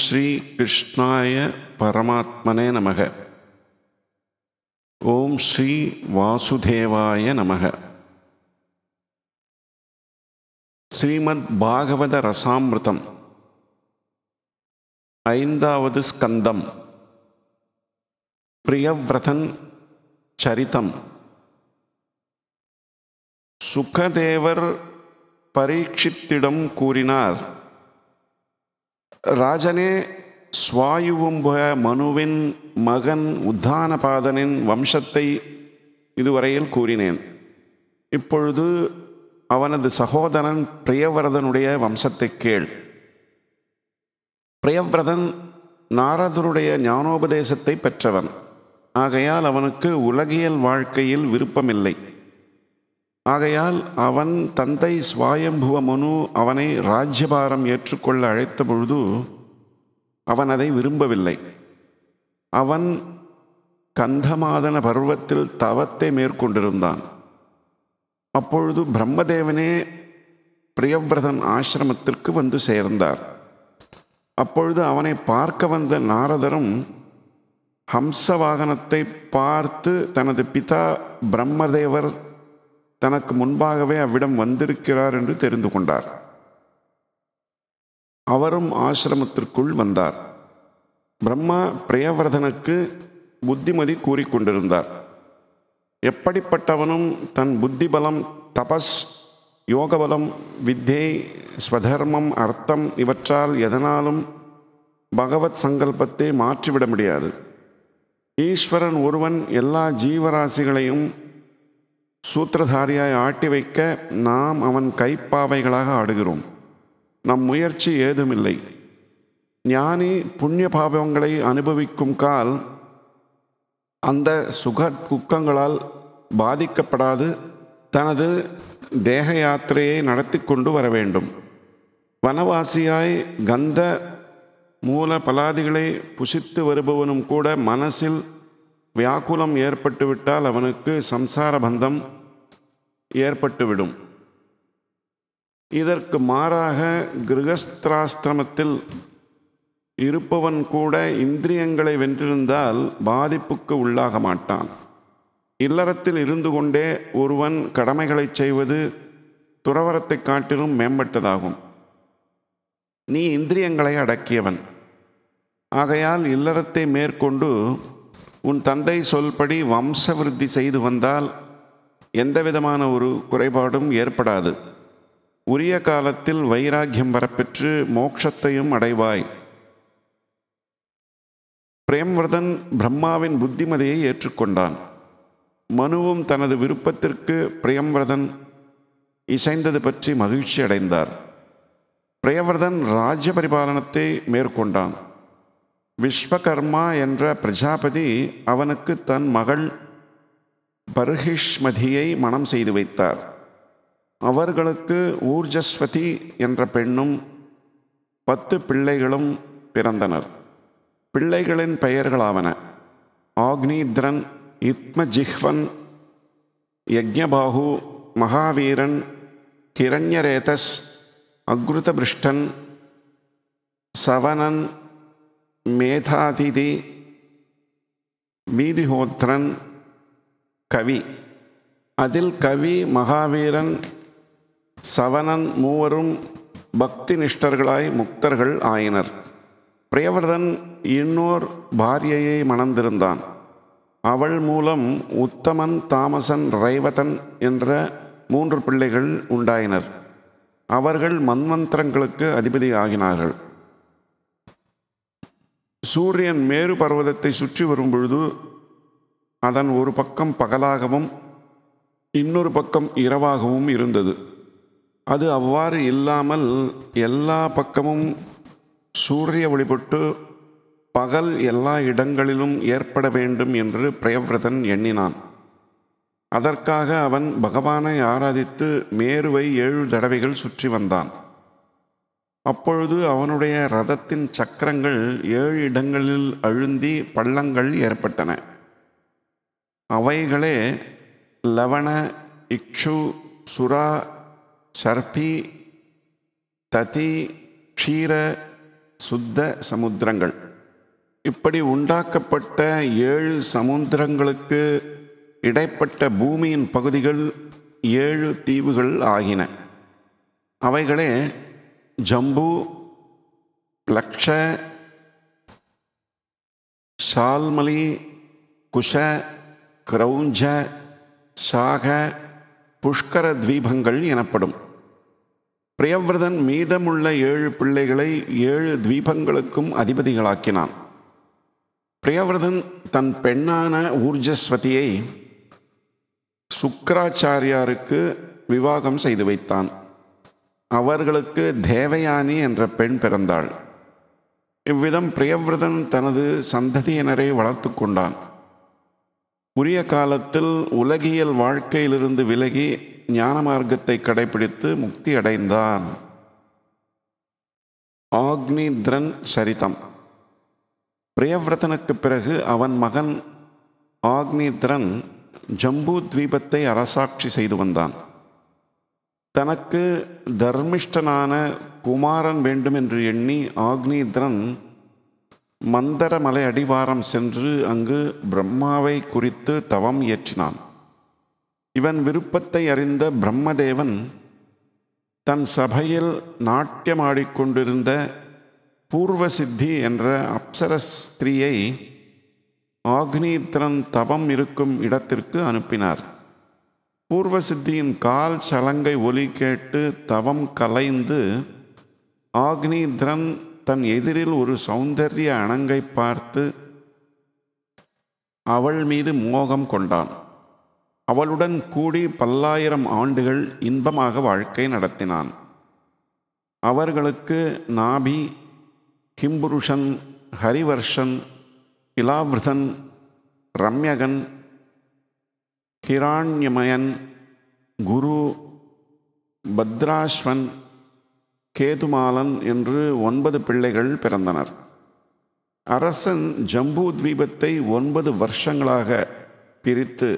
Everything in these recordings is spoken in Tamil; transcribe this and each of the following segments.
ஸ்ரீ கிருஷ்ணாய பரமாத்மனே நமக ஓம் ஸ்ரீ வாசுதேவாய நமக ஸ்ரீமத் பாகவத ரசாமிருதம் ஐந்தாவது ஸ்கந்தம் பிரியவிரதன் சரிதம் சுகதேவர் பரீட்சித்திடம் கூறினார் ராஜனே போய மனுவின் மகன் உத்தானபாதனின் வம்சத்தை இதுவரையில் கூறினேன் இப்பொழுது அவனது சகோதரன் பிரியவரதனுடைய வம்சத்தை கேள் பிரியவரதன் நாரதருடைய ஞானோபதேசத்தை பெற்றவன் ஆகையால் அவனுக்கு உலகியல் வாழ்க்கையில் விருப்பமில்லை ஆகையால் அவன் தந்தை சுவாயம்புவ மனு அவனை ராஜ்யபாரம் ஏற்றுக்கொள்ள அழைத்த பொழுது அவன் அதை விரும்பவில்லை அவன் கந்தமாதன பருவத்தில் தவத்தை மேற்கொண்டிருந்தான் அப்பொழுது பிரம்மதேவனே பிரியவிரதன் ஆசிரமத்திற்கு வந்து சேர்ந்தார் அப்பொழுது அவனை பார்க்க வந்த நாரதரும் ஹம்ச வாகனத்தை பார்த்து தனது பிதா பிரம்மதேவர் தனக்கு முன்பாகவே அவ்விடம் வந்திருக்கிறார் என்று தெரிந்து கொண்டார் அவரும் ஆசிரமத்திற்குள் வந்தார் பிரம்மா பிரயவர்தனுக்கு புத்திமதி கூறிக்கொண்டிருந்தார் எப்படிப்பட்டவனும் தன் புத்திபலம் தபஸ் யோகபலம் வித்தை ஸ்வதர்மம் அர்த்தம் இவற்றால் எதனாலும் பகவத் சங்கல்பத்தை மாற்றிவிட முடியாது ஈஸ்வரன் ஒருவன் எல்லா ஜீவராசிகளையும் சூத்திரதாரியாய் ஆட்டி வைக்க நாம் அவன் கைப்பாவைகளாக ஆடுகிறோம் நம் முயற்சி ஏதுமில்லை ஞானி புண்ணிய பாவங்களை அனுபவிக்கும் கால் அந்த சுக துக்கங்களால் பாதிக்கப்படாது தனது தேக யாத்திரையை நடத்தி கொண்டு வர வேண்டும் வனவாசியாய் கந்த மூல பலாதிகளை புசித்து வருபவனும் கூட மனசில் வியாக்குலம் ஏற்பட்டுவிட்டால் அவனுக்கு சம்சார பந்தம் ஏற்பட்டுவிடும் இதற்கு மாறாக கிரகஸ்திராஸ்திரமத்தில் இருப்பவன் கூட இந்திரியங்களை வென்றிருந்தால் பாதிப்புக்கு உள்ளாக மாட்டான் இல்லறத்தில் இருந்து கொண்டே ஒருவன் கடமைகளை செய்வது துறவரத்தை காட்டிலும் மேம்பட்டதாகும் நீ இந்திரியங்களை அடக்கியவன் ஆகையால் இல்லறத்தை மேற்கொண்டு உன் தந்தை சொல்படி வம்சவிருத்தி செய்து வந்தால் எந்த விதமான ஒரு குறைபாடும் ஏற்படாது உரிய காலத்தில் வைராக்கியம் வரப்பெற்று மோட்சத்தையும் அடைவாய் பிரேம்வர்தன் பிரம்மாவின் புத்திமதியை ஏற்றுக்கொண்டான் மனுவும் தனது விருப்பத்திற்கு பிரேம்வர்தன் இசைந்தது பற்றி மகிழ்ச்சி அடைந்தார் பிரேவர்தன் ராஜ்ய பரிபாலனத்தை மேற்கொண்டான் விஸ்வகர்மா என்ற பிரஜாபதி அவனுக்கு தன் மகள் பர்ஹிஷ்மதியை மனம் செய்து வைத்தார் அவர்களுக்கு ஊர்ஜஸ்வதி என்ற பெண்ணும் பத்து பிள்ளைகளும் பிறந்தனர் பிள்ளைகளின் பெயர்களாவன ஆக்னீத்ரன் இத்மஜிஹ்வன் யஜ்யபாகு மகாவீரன் கிரண்யரேதஸ் அக்ருதபிருஷ்டன் சவனன் மேதாதிதி மீதிஹோத்ரன் கவி அதில் கவி மகாவீரன் சவணன் மூவரும் பக்தி நிஷ்டர்களாய் முக்தர்கள் ஆயினர் பிரியவர்தன் இன்னோர் பாரியையை மணந்திருந்தான் அவள் மூலம் உத்தமன் தாமசன் ரைவதன் என்ற மூன்று பிள்ளைகள் உண்டாயினர் அவர்கள் மன்மந்திரங்களுக்கு அதிபதி ஆகினார்கள் சூரியன் மேரு பர்வதத்தை சுற்றி வரும்பொழுது அதன் ஒரு பக்கம் பகலாகவும் இன்னொரு பக்கம் இரவாகவும் இருந்தது அது அவ்வாறு இல்லாமல் எல்லா பக்கமும் சூரிய ஒளிபட்டு பகல் எல்லா இடங்களிலும் ஏற்பட வேண்டும் என்று பிரயவிரதன் எண்ணினான் அதற்காக அவன் பகவானை ஆராதித்து மேருவை ஏழு தடவைகள் சுற்றி வந்தான் அப்பொழுது அவனுடைய ரதத்தின் சக்கரங்கள் ஏழு இடங்களில் அழுந்தி பள்ளங்கள் ஏற்பட்டன அவைகளே லவண இக்ஷு சுரா சர்பி ததி க்ஷீர சுத்த சமுத்திரங்கள் இப்படி உண்டாக்கப்பட்ட ஏழு சமுத்திரங்களுக்கு இடைப்பட்ட பூமியின் பகுதிகள் ஏழு தீவுகள் ஆகின அவைகளே ஜம்பு லக்ஷ சால்மலி குஷ கிரௌஞ்ச சாக புஷ்கர தீபங்கள் எனப்படும் பிரியவிரதன் மீதமுள்ள ஏழு பிள்ளைகளை ஏழு தீபங்களுக்கும் அதிபதிகளாக்கினான் பிரியவிரதன் தன் பெண்ணான ஊர்ஜஸ்வதியை சுக்கராச்சாரியாருக்கு விவாகம் செய்து வைத்தான் அவர்களுக்கு தேவயானி என்ற பெண் பிறந்தாள் இவ்விதம் பிரியவிரதன் தனது சந்ததியினரை வளர்த்து கொண்டான் உரிய காலத்தில் உலகியல் வாழ்க்கையிலிருந்து விலகி ஞான மார்க்கத்தை கடைபிடித்து முக்தி அடைந்தான் ஆக்னித்ரன் சரிதம் பிரியவிரதனுக்கு பிறகு அவன் மகன் ஆக்னித்ரன் ஜம்பு தீபத்தை அரசாட்சி செய்து வந்தான் தனக்கு தர்மிஷ்டனான குமாரன் வேண்டும் என்று எண்ணி ஆக்னித்ரன் மந்தரமலை அடிவாரம் சென்று அங்கு பிரம்மாவை குறித்து தவம் இயற்றினான் இவன் விருப்பத்தை அறிந்த பிரம்மதேவன் தன் சபையில் நாட்டியமாடிக்கொண்டிருந்த பூர்வசித்தி என்ற அப்சரஸ்திரீயை ஆக்னீத்திரன் தவம் இருக்கும் இடத்திற்கு அனுப்பினார் பூர்வசித்தியின் கால் சலங்கை ஒலி கேட்டு தவம் கலைந்து ஆக்னீத்ரன் தன் எதிரில் ஒரு சௌந்தரிய அணங்கை பார்த்து அவள் மீது மோகம் கொண்டான் அவளுடன் கூடி பல்லாயிரம் ஆண்டுகள் இன்பமாக வாழ்க்கை நடத்தினான் அவர்களுக்கு நாபி கிம்புருஷன் ஹரிவர்ஷன் இலாவிரதன் ரம்யகன் ஹிராண்யமயன் குரு பத்ராஸ்வன் கேதுமாலன் என்று ஒன்பது பிள்ளைகள் பிறந்தனர் அரசன் ஜம்பு தீபத்தை ஒன்பது வருஷங்களாக பிரித்து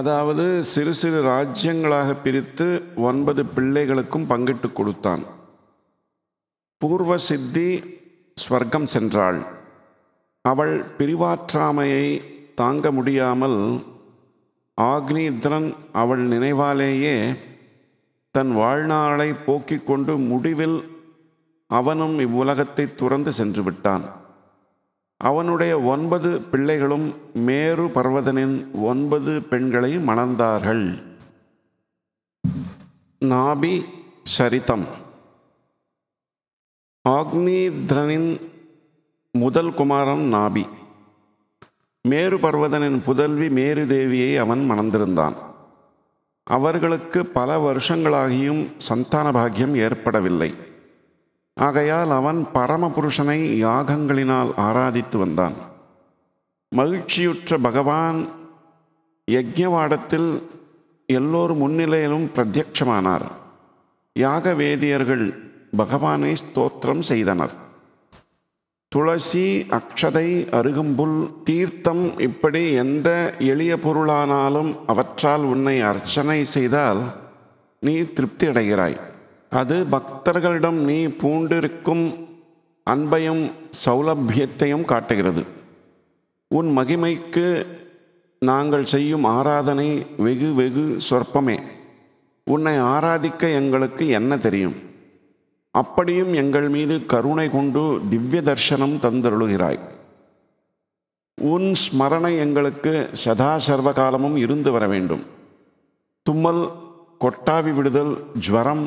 அதாவது சிறு சிறு ராஜ்யங்களாக பிரித்து ஒன்பது பிள்ளைகளுக்கும் பங்கிட்டு கொடுத்தான் பூர்வ சித்தி ஸ்வர்க்கம் சென்றாள் அவள் பிரிவாற்றாமையை தாங்க முடியாமல் ஆக்னித்ரன் அவள் நினைவாலேயே தன் வாழ்நாளை போக்கிக் கொண்டு முடிவில் அவனும் இவ்வுலகத்தை துறந்து சென்று விட்டான் அவனுடைய ஒன்பது பிள்ளைகளும் மேரு பர்வதனின் ஒன்பது பெண்களை மணந்தார்கள் நாபி சரிதம் ஆக்னீத்ரனின் முதல் குமாரன் நாபி மேரு பர்வதனின் புதல்வி மேரு தேவியை அவன் மணந்திருந்தான் அவர்களுக்கு பல வருஷங்களாகியும் சந்தான பாக்கியம் ஏற்படவில்லை ஆகையால் அவன் பரமபுருஷனை யாகங்களினால் ஆராதித்து வந்தான் மகிழ்ச்சியுற்ற பகவான் யஜ்யவாடத்தில் எல்லோர் முன்னிலையிலும் பிரத்யட்சமானார் யாக வேதியர்கள் பகவானை ஸ்தோத்திரம் செய்தனர் துளசி அக்ஷதை அருகம்புல் தீர்த்தம் இப்படி எந்த எளிய பொருளானாலும் அவற்றால் உன்னை அர்ச்சனை செய்தால் நீ திருப்தி அடைகிறாய் அது பக்தர்களிடம் நீ பூண்டிருக்கும் அன்பையும் சௌலபியத்தையும் காட்டுகிறது உன் மகிமைக்கு நாங்கள் செய்யும் ஆராதனை வெகு வெகு சொற்பமே உன்னை ஆராதிக்க எங்களுக்கு என்ன தெரியும் அப்படியும் எங்கள் மீது கருணை கொண்டு திவ்ய தர்சனம் தந்தருளுகிறாய் உன் ஸ்மரணை எங்களுக்கு சதா சர்வ காலமும் இருந்து வர வேண்டும் தும்மல் கொட்டாவி விடுதல் ஜுவரம்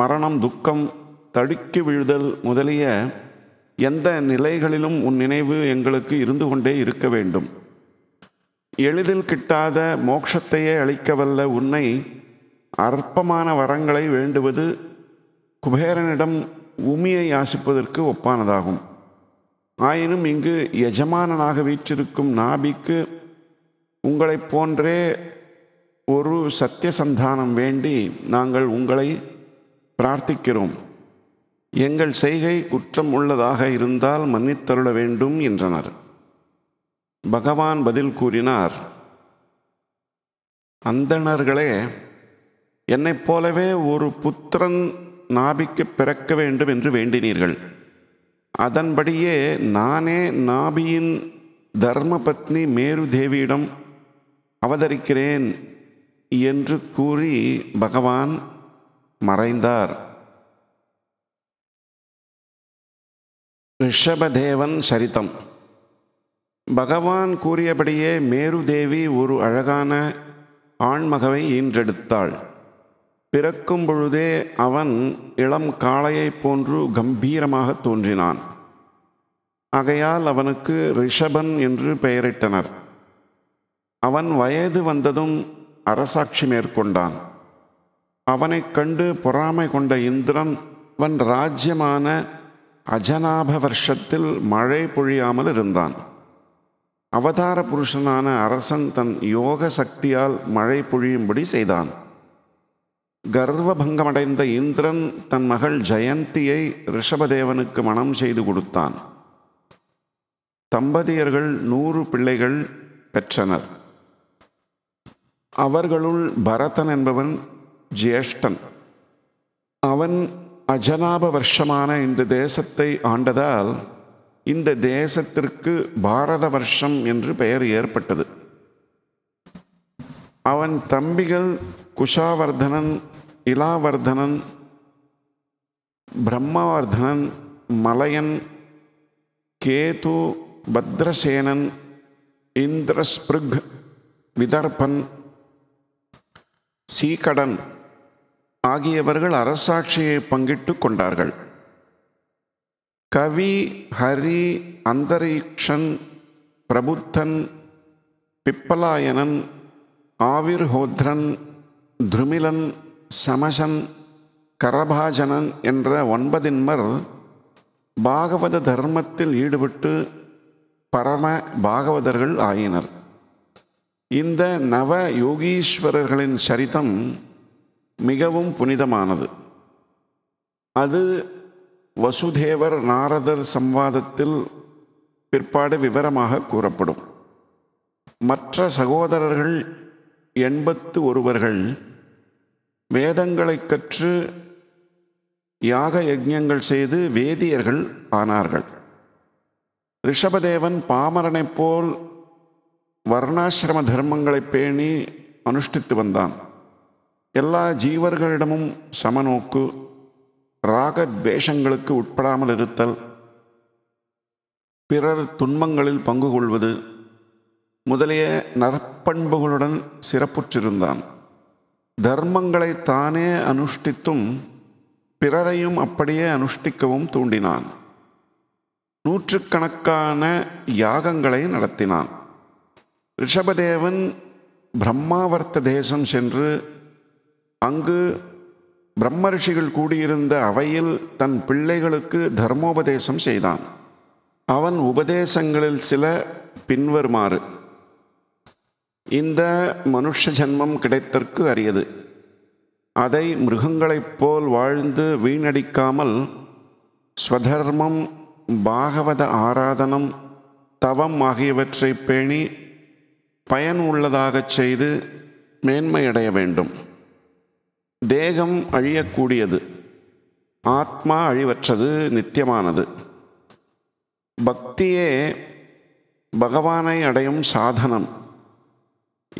மரணம் துக்கம் தடுக்கி விழுதல் முதலிய எந்த நிலைகளிலும் உன் நினைவு எங்களுக்கு இருந்து கொண்டே இருக்க வேண்டும் எளிதில் கிட்டாத மோட்சத்தையே அளிக்கவல்ல உன்னை அற்பமான வரங்களை வேண்டுவது குபேரனிடம் உமியை யாசிப்பதற்கு ஒப்பானதாகும் ஆயினும் இங்கு எஜமானனாக வீற்றிருக்கும் நாபிக்கு உங்களைப் போன்றே ஒரு சத்திய சந்தானம் வேண்டி நாங்கள் உங்களை பிரார்த்திக்கிறோம் எங்கள் செய்கை குற்றம் உள்ளதாக இருந்தால் மன்னித்தருள வேண்டும் என்றனர் பகவான் பதில் கூறினார் அந்தணர்களே என்னைப் போலவே ஒரு புத்திரன் நாபிக்கு பிறக்க வேண்டும் என்று வேண்டினீர்கள் அதன்படியே நானே நாபியின் தர்மபத்னி மேருதேவியிடம் அவதரிக்கிறேன் என்று கூறி பகவான் மறைந்தார் ரிஷபதேவன் சரித்தம் பகவான் கூறியபடியே மேருதேவி ஒரு அழகான ஆண்மகவை ஈன்றெடுத்தாள் பிறக்கும் பொழுதே அவன் இளம் காளையைப் போன்று கம்பீரமாக தோன்றினான் ஆகையால் அவனுக்கு ரிஷபன் என்று பெயரிட்டனர் அவன் வயது வந்ததும் அரசாட்சி மேற்கொண்டான் அவனைக் கண்டு பொறாமை கொண்ட இந்திரன் அவன் ராஜ்யமான அஜனாப வருஷத்தில் மழை பொழியாமல் இருந்தான் அவதார புருஷனான அரசன் தன் யோக சக்தியால் மழை பொழியும்படி செய்தான் கர்வபங்கமடைந்த இந்திரன் தன் மகள் ஜெயந்தியை ரிஷபதேவனுக்கு மனம் செய்து கொடுத்தான் தம்பதியர்கள் நூறு பிள்ளைகள் பெற்றனர் அவர்களுள் பரதன் என்பவன் ஜேஷ்டன் அவன் அஜனாப வருஷமான இந்த தேசத்தை ஆண்டதால் இந்த தேசத்திற்கு பாரத வருஷம் என்று பெயர் ஏற்பட்டது அவன் தம்பிகள் குஷாவர்தனன் இலாவர்தனன் பிரம்மவர்தனன் மலையன் கேது பத்ரசேனன் இந்திரஸ்பிருக் விதர்பன் சீகடன் ஆகியவர்கள் அரசாட்சியை பங்கிட்டு கொண்டார்கள் கவி ஹரி அந்தரீக்ஷன் பிரபுத்தன் பிப்பலாயனன் ஆவிர்ஹோத்ரன் த்ருமிலன் சமசன் கரபாஜனன் என்ற ஒன்பதின்மர் பாகவத தர்மத்தில் ஈடுபட்டு பரம பாகவதர்கள் ஆயினர் இந்த நவ யோகீஸ்வரர்களின் சரிதம் மிகவும் புனிதமானது அது வசுதேவர் நாரதர் சம்வாதத்தில் பிற்பாடு விவரமாக கூறப்படும் மற்ற சகோதரர்கள் எண்பத்து ஒருவர்கள் வேதங்களை கற்று யாக யஜ்யங்கள் செய்து வேதியர்கள் ஆனார்கள் ரிஷபதேவன் பாமரனைப் போல் வர்ணாசிரம தர்மங்களை பேணி அனுஷ்டித்து வந்தான் எல்லா ஜீவர்களிடமும் சமநோக்கு ராகத்வேஷங்களுக்கு உட்படாமல் இருத்தல் பிறர் துன்பங்களில் பங்கு கொள்வது முதலிய நற்பண்புகளுடன் சிறப்புற்றிருந்தான் தர்மங்களை தானே அனுஷ்டித்தும் பிறரையும் அப்படியே அனுஷ்டிக்கவும் தூண்டினான் நூற்றுக்கணக்கான யாகங்களை நடத்தினான் ரிஷபதேவன் பிரம்மாவர்த்த தேசம் சென்று அங்கு பிரம்ம ரிஷிகள் கூடியிருந்த அவையில் தன் பிள்ளைகளுக்கு தர்மோபதேசம் செய்தான் அவன் உபதேசங்களில் சில பின்வருமாறு இந்த மனுஷ ஜென்மம் கிடைத்தற்கு அரியது அதை மிருகங்களைப் போல் வாழ்ந்து வீணடிக்காமல் ஸ்வதர்மம் பாகவத ஆராதனம் தவம் ஆகியவற்றை பேணி பயன் உள்ளதாகச் செய்து மேன்மையடைய வேண்டும் தேகம் அழியக்கூடியது ஆத்மா அழிவற்றது நித்தியமானது பக்தியே பகவானை அடையும் சாதனம்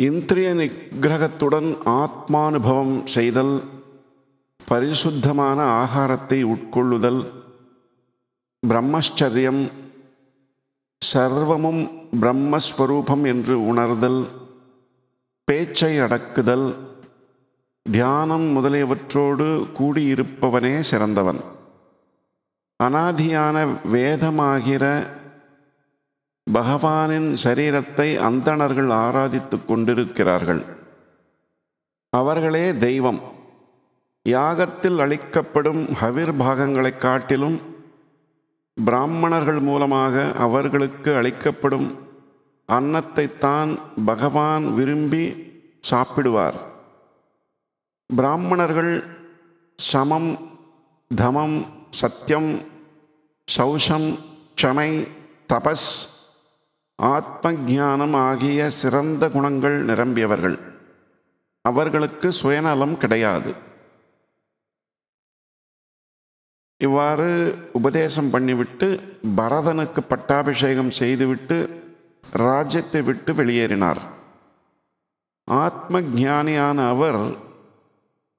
இந்திரிய நிகிரகத்துடன் ஆத்மானுபவம் செய்தல் பரிசுத்தமான ஆகாரத்தை உட்கொள்ளுதல் பிரம்மச்சரியம் சர்வமும் பிரம்மஸ்வரூபம் என்று உணர்தல் பேச்சை அடக்குதல் தியானம் முதலியவற்றோடு கூடியிருப்பவனே சிறந்தவன் அனாதியான வேதமாகிற பகவானின் சரீரத்தை அந்தணர்கள் ஆராதித்து கொண்டிருக்கிறார்கள் அவர்களே தெய்வம் யாகத்தில் அளிக்கப்படும் ஹவிர் பாகங்களை காட்டிலும் பிராமணர்கள் மூலமாக அவர்களுக்கு அளிக்கப்படும் அன்னத்தைத்தான் பகவான் விரும்பி சாப்பிடுவார் பிராமணர்கள் சமம் தமம் சத்தியம் சௌஷம் க்ஷமை தபஸ் ஆத்ம ஜானம் ஆகிய சிறந்த குணங்கள் நிரம்பியவர்கள் அவர்களுக்கு சுயநலம் கிடையாது இவ்வாறு உபதேசம் பண்ணிவிட்டு பரதனுக்கு பட்டாபிஷேகம் செய்துவிட்டு ராஜ்யத்தை விட்டு வெளியேறினார் ஆத்ம ஜானியான அவர்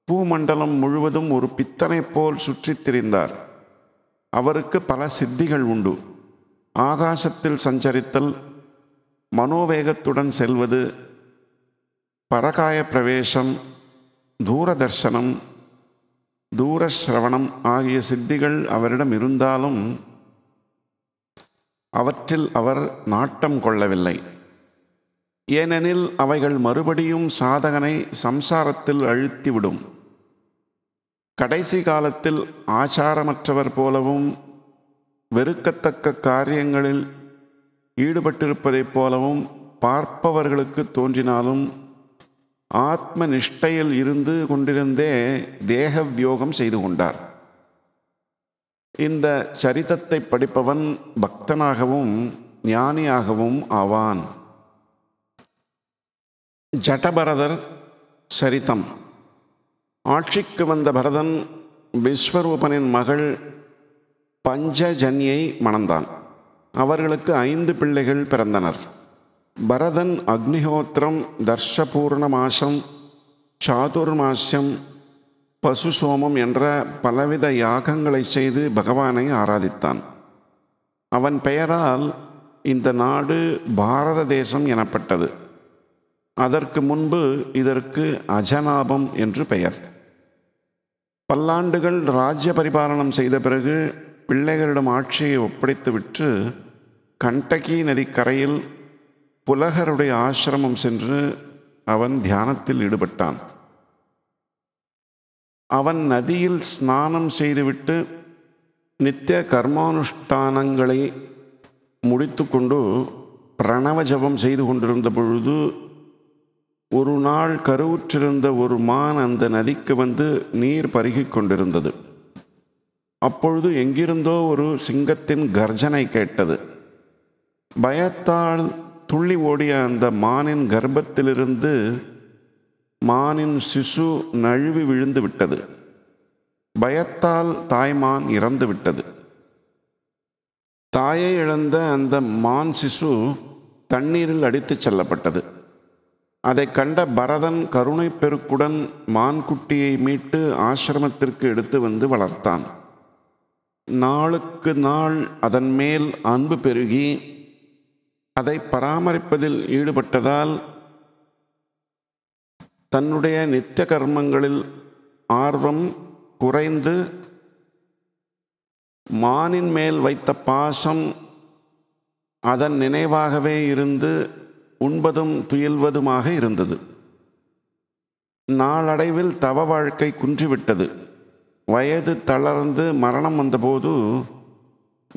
பூமண்டலம் முழுவதும் ஒரு பித்தனை போல் சுற்றித் திரிந்தார் அவருக்கு பல சித்திகள் உண்டு ஆகாசத்தில் சஞ்சரித்தல் மனோவேகத்துடன் செல்வது பரகாய பிரவேசம் தூரதர்சனம் தூரஸ்ரவணம் ஆகிய சித்திகள் அவரிடம் இருந்தாலும் அவற்றில் அவர் நாட்டம் கொள்ளவில்லை ஏனெனில் அவைகள் மறுபடியும் சாதகனை சம்சாரத்தில் அழுத்திவிடும் கடைசி காலத்தில் ஆச்சாரமற்றவர் போலவும் வெறுக்கத்தக்க காரியங்களில் ஈடுபட்டிருப்பதைப் போலவும் பார்ப்பவர்களுக்கு தோன்றினாலும் ஆத்ம நிஷ்டையில் இருந்து கொண்டிருந்தே தேக வியோகம் செய்து கொண்டார் இந்த சரிதத்தை படிப்பவன் பக்தனாகவும் ஞானியாகவும் ஆவான் ஜடபரதர் சரிதம் ஆட்சிக்கு வந்த பரதன் விஸ்வரூபனின் மகள் பஞ்சஜன்யை மணந்தான் அவர்களுக்கு ஐந்து பிள்ளைகள் பிறந்தனர் பரதன் அக்னிஹோத்திரம் மாசம் பசு சோமம் என்ற பலவித யாகங்களை செய்து பகவானை ஆராதித்தான் அவன் பெயரால் இந்த நாடு பாரத தேசம் எனப்பட்டது அதற்கு முன்பு இதற்கு அஜநாபம் என்று பெயர் பல்லாண்டுகள் ராஜ்ய பரிபாலனம் செய்த பிறகு பிள்ளைகளிடம் ஆட்சியை ஒப்படைத்து விட்டு கண்டகி நதிக்கரையில் புலகருடைய ஆசிரமம் சென்று அவன் தியானத்தில் ஈடுபட்டான் அவன் நதியில் ஸ்நானம் செய்துவிட்டு நித்திய கர்மானுஷ்டானங்களை முடித்து கொண்டு பிரணவ ஜபம் செய்து கொண்டிருந்த பொழுது ஒரு நாள் கருவுற்றிருந்த ஒரு மான் அந்த நதிக்கு வந்து நீர் பருகி கொண்டிருந்தது அப்பொழுது எங்கிருந்தோ ஒரு சிங்கத்தின் கர்ஜனை கேட்டது பயத்தால் துள்ளி ஓடிய அந்த மானின் கர்ப்பத்திலிருந்து மானின் சிசு நழுவி விழுந்து விட்டது பயத்தால் தாய்மான் இறந்து விட்டது தாயை இழந்த அந்த மான் சிசு தண்ணீரில் அடித்துச் செல்லப்பட்டது அதை கண்ட பரதன் கருணை பெருக்குடன் மான்குட்டியை மீட்டு ஆசிரமத்திற்கு எடுத்து வந்து வளர்த்தான் நாளுக்கு நாள் அதன் மேல் அன்பு பெருகி அதை பராமரிப்பதில் ஈடுபட்டதால் தன்னுடைய நித்திய கர்மங்களில் ஆர்வம் குறைந்து மானின் மேல் வைத்த பாசம் அதன் நினைவாகவே இருந்து உண்பதும் துயில்வதுமாக இருந்தது நாளடைவில் தவ வாழ்க்கை குன்றிவிட்டது வயது தளர்ந்து மரணம் வந்தபோது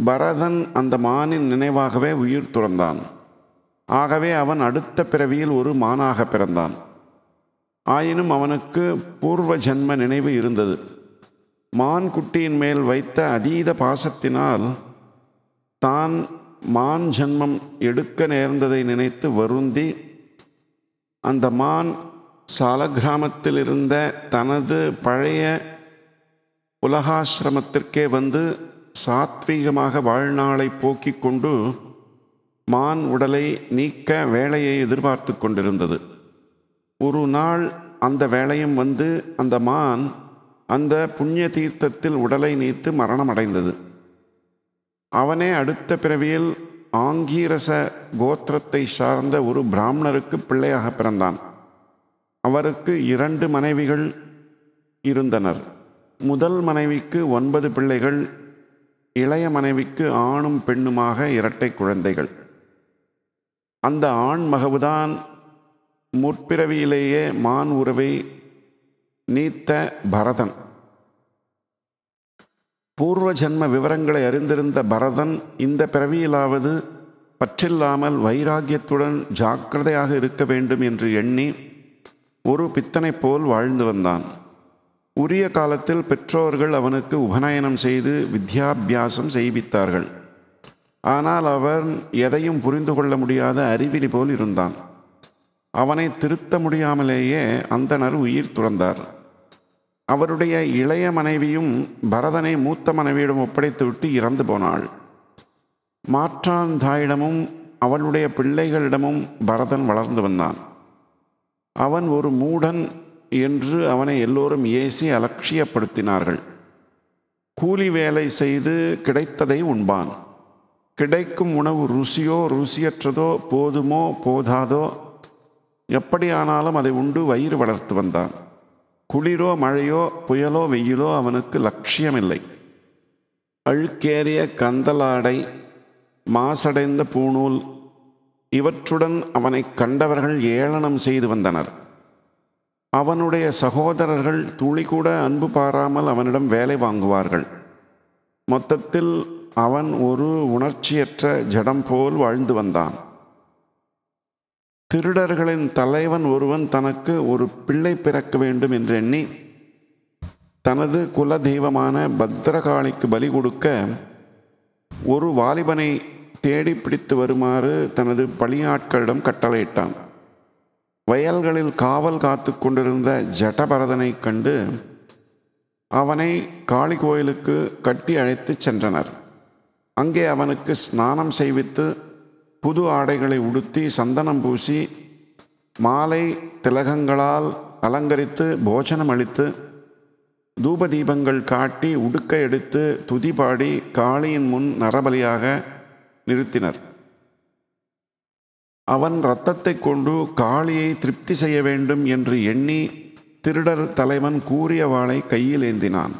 பரதன் அந்த மானின் நினைவாகவே உயிர் துறந்தான் ஆகவே அவன் அடுத்த பிறவியில் ஒரு மானாக பிறந்தான் ஆயினும் அவனுக்கு பூர்வ ஜென்ம நினைவு இருந்தது மான் குட்டியின் மேல் வைத்த அதீத பாசத்தினால் தான் மான் ஜன்மம் எடுக்க நேர்ந்ததை நினைத்து வருந்தி அந்த மான் சாலகிராமத்தில் இருந்த தனது பழைய உலகாசிரமத்திற்கே வந்து சாத்வீகமாக வாழ்நாளை போக்கிக் கொண்டு மான் உடலை நீக்க வேலையை எதிர்பார்த்து கொண்டிருந்தது ஒரு நாள் அந்த வேலையும் வந்து அந்த மான் அந்த புண்ணிய தீர்த்தத்தில் உடலை நீத்து மரணம் அடைந்தது அவனே அடுத்த பிறவியில் ஆங்கீரச கோத்திரத்தை சார்ந்த ஒரு பிராமணருக்கு பிள்ளையாக பிறந்தான் அவருக்கு இரண்டு மனைவிகள் இருந்தனர் முதல் மனைவிக்கு ஒன்பது பிள்ளைகள் இளைய மனைவிக்கு ஆணும் பெண்ணுமாக இரட்டை குழந்தைகள் அந்த ஆண் மகவுதான் முற்பிறவியிலேயே மான் உறவை நீத்த பரதன் பூர்வ ஜென்ம விவரங்களை அறிந்திருந்த பரதன் இந்த பிறவியிலாவது பற்றில்லாமல் வைராகியத்துடன் ஜாக்கிரதையாக இருக்க வேண்டும் என்று எண்ணி ஒரு பித்தனை போல் வாழ்ந்து வந்தான் உரிய காலத்தில் பெற்றோர்கள் அவனுக்கு உபநயனம் செய்து வித்யாபியாசம் செய்வித்தார்கள் ஆனால் அவன் எதையும் புரிந்து கொள்ள முடியாத அறிவிலி போல் இருந்தான் அவனை திருத்த முடியாமலேயே அந்தனர் உயிர் துறந்தார் அவருடைய இளைய மனைவியும் பரதனை மூத்த மனைவியிடம் ஒப்படைத்துவிட்டு இறந்து போனாள் மாற்றாந்தாயிடமும் அவளுடைய பிள்ளைகளிடமும் பரதன் வளர்ந்து வந்தான் அவன் ஒரு மூடன் என்று அவனை எல்லோரும் ஏசி அலட்சியப்படுத்தினார்கள் கூலி வேலை செய்து கிடைத்ததை உண்பான் கிடைக்கும் உணவு ருசியோ ருசியற்றதோ போதுமோ போதாதோ எப்படியானாலும் அதை உண்டு வயிறு வளர்த்து வந்தான் குளிரோ மழையோ புயலோ வெயிலோ அவனுக்கு லட்சியமில்லை அழுக்கேறிய கந்தலாடை மாசடைந்த பூணூல் இவற்றுடன் அவனை கண்டவர்கள் ஏளனம் செய்து வந்தனர் அவனுடைய சகோதரர்கள் துளி கூட அன்பு பாராமல் அவனிடம் வேலை வாங்குவார்கள் மொத்தத்தில் அவன் ஒரு உணர்ச்சியற்ற ஜடம் போல் வாழ்ந்து வந்தான் திருடர்களின் தலைவன் ஒருவன் தனக்கு ஒரு பிள்ளை பிறக்க வேண்டும் என்று எண்ணி தனது குல தெய்வமான பத்ரகாளிக்கு பலி கொடுக்க ஒரு வாலிபனை தேடி பிடித்து வருமாறு தனது பணியாட்களிடம் கட்டளையிட்டான் வயல்களில் காவல் காத்து கொண்டிருந்த ஜட்டபரதனை கண்டு அவனை காளி கோயிலுக்கு கட்டி அழைத்து சென்றனர் அங்கே அவனுக்கு ஸ்நானம் செய்வித்து புது ஆடைகளை உடுத்தி சந்தனம் பூசி மாலை திலகங்களால் அலங்கரித்து போஜனம் அளித்து தூப தீபங்கள் காட்டி உடுக்க எடுத்து துதி பாடி காளியின் முன் நரபலியாக நிறுத்தினர் அவன் இரத்தத்தை கொண்டு காளியை திருப்தி செய்ய வேண்டும் என்று எண்ணி திருடர் தலைவன் கூறிய வாளை கையில் ஏந்தினான்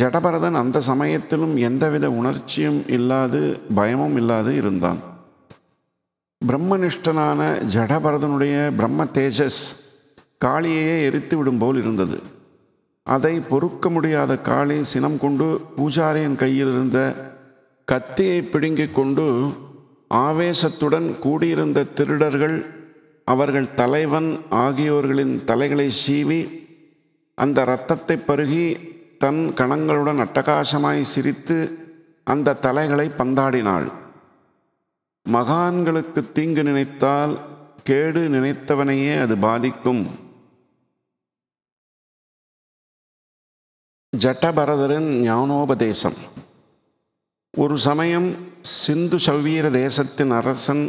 ஜடபரதன் அந்த சமயத்திலும் எந்தவித உணர்ச்சியும் இல்லாது பயமும் இல்லாது இருந்தான் பிரம்மனிஷ்டனான ஜடபரதனுடைய பிரம்ம தேஜஸ் காளியையே எரித்து விடும் போல் இருந்தது அதை பொறுக்க முடியாத காளி சினம் கொண்டு பூஜாரியின் கையில் இருந்த கத்தியை பிடுங்கிக் கொண்டு ஆவேசத்துடன் கூடியிருந்த திருடர்கள் அவர்கள் தலைவன் ஆகியோர்களின் தலைகளை சீவி அந்த இரத்தத்தை பருகி தன் கணங்களுடன் அட்டகாசமாய் சிரித்து அந்த தலைகளை பந்தாடினாள் மகான்களுக்கு தீங்கு நினைத்தால் கேடு நினைத்தவனையே அது பாதிக்கும் ஜட்டபரதரின் ஞானோபதேசம் ஒரு சமயம் சிந்து சௌவீர தேசத்தின் அரசன்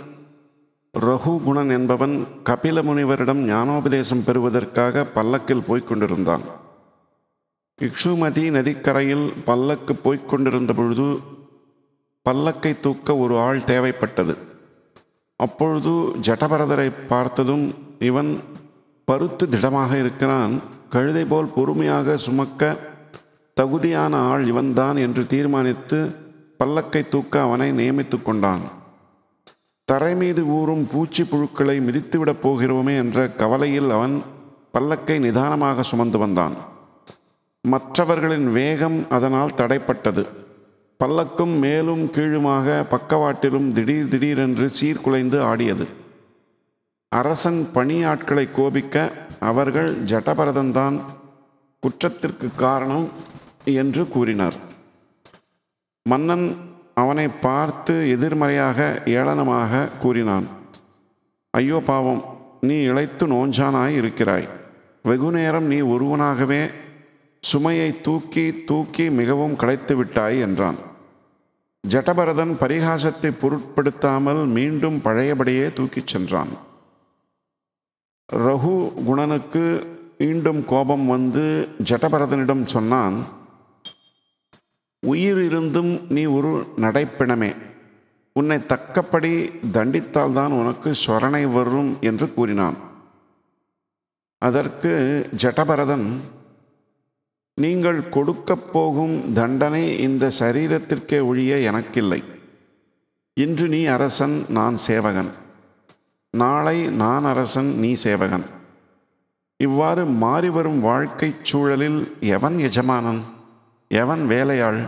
ரகுகுணன் என்பவன் கபில முனிவரிடம் ஞானோபதேசம் பெறுவதற்காக பல்லக்கில் போய்க் கொண்டிருந்தான் இக்ஷுமதி நதிக்கரையில் பல்லக்கு போய்க் கொண்டிருந்த பொழுது பல்லக்கை தூக்க ஒரு ஆள் தேவைப்பட்டது அப்பொழுது ஜடபரதரை பார்த்ததும் இவன் பருத்து திடமாக இருக்கிறான் கழுதை போல் பொறுமையாக சுமக்க தகுதியான ஆள் இவன்தான் என்று தீர்மானித்து பல்லக்கை தூக்க அவனை நியமித்து கொண்டான் தரை மீது ஊறும் பூச்சி புழுக்களை மிதித்துவிடப் போகிறோமே என்ற கவலையில் அவன் பல்லக்கை நிதானமாக சுமந்து வந்தான் மற்றவர்களின் வேகம் அதனால் தடைப்பட்டது பல்லக்கும் மேலும் கீழுமாக பக்கவாட்டிலும் திடீர் திடீரென்று சீர்குலைந்து ஆடியது அரசன் பணியாட்களை கோபிக்க அவர்கள் ஜட்டபரதன்தான் குற்றத்திற்கு காரணம் என்று கூறினார் மன்னன் அவனை பார்த்து எதிர்மறையாக ஏளனமாக கூறினான் ஐயோ பாவம் நீ இழைத்து நோஞ்சானாய் இருக்கிறாய் வெகுநேரம் நீ ஒருவனாகவே சுமையை தூக்கி தூக்கி மிகவும் களைத்து விட்டாய் என்றான் ஜடபரதன் பரிகாசத்தை பொருட்படுத்தாமல் மீண்டும் பழையபடியே தூக்கிச் சென்றான் ரகு குணனுக்கு மீண்டும் கோபம் வந்து ஜடபரதனிடம் சொன்னான் உயிர் இருந்தும் நீ ஒரு நடைப்பிணமே உன்னை தக்கப்படி தண்டித்தால்தான் உனக்கு சொரணை வரும் என்று கூறினான் அதற்கு ஜடபரதன் நீங்கள் கொடுக்கப் போகும் தண்டனை இந்த சரீரத்திற்கே ஒழிய எனக்கில்லை இன்று நீ அரசன் நான் சேவகன் நாளை நான் அரசன் நீ சேவகன் இவ்வாறு மாறி வரும் வாழ்க்கைச் சூழலில் எவன் எஜமானன் எவன் வேலையாள்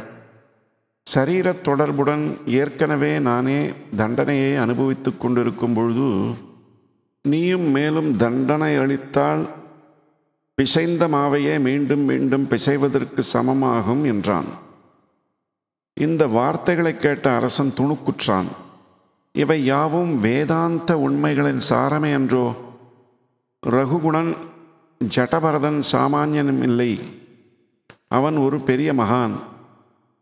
சரீரத் தொடர்புடன் ஏற்கனவே நானே தண்டனையை அனுபவித்து கொண்டிருக்கும் பொழுது நீயும் மேலும் தண்டனை அளித்தால் பிசைந்த மாவையே மீண்டும் மீண்டும் பிசைவதற்கு சமமாகும் என்றான் இந்த வார்த்தைகளை கேட்ட அரசன் துணுக்குற்றான் இவை யாவும் வேதாந்த உண்மைகளின் சாரமே என்றோ ரகுகுணன் ஜடபரதன் சாமானியனும் இல்லை அவன் ஒரு பெரிய மகான்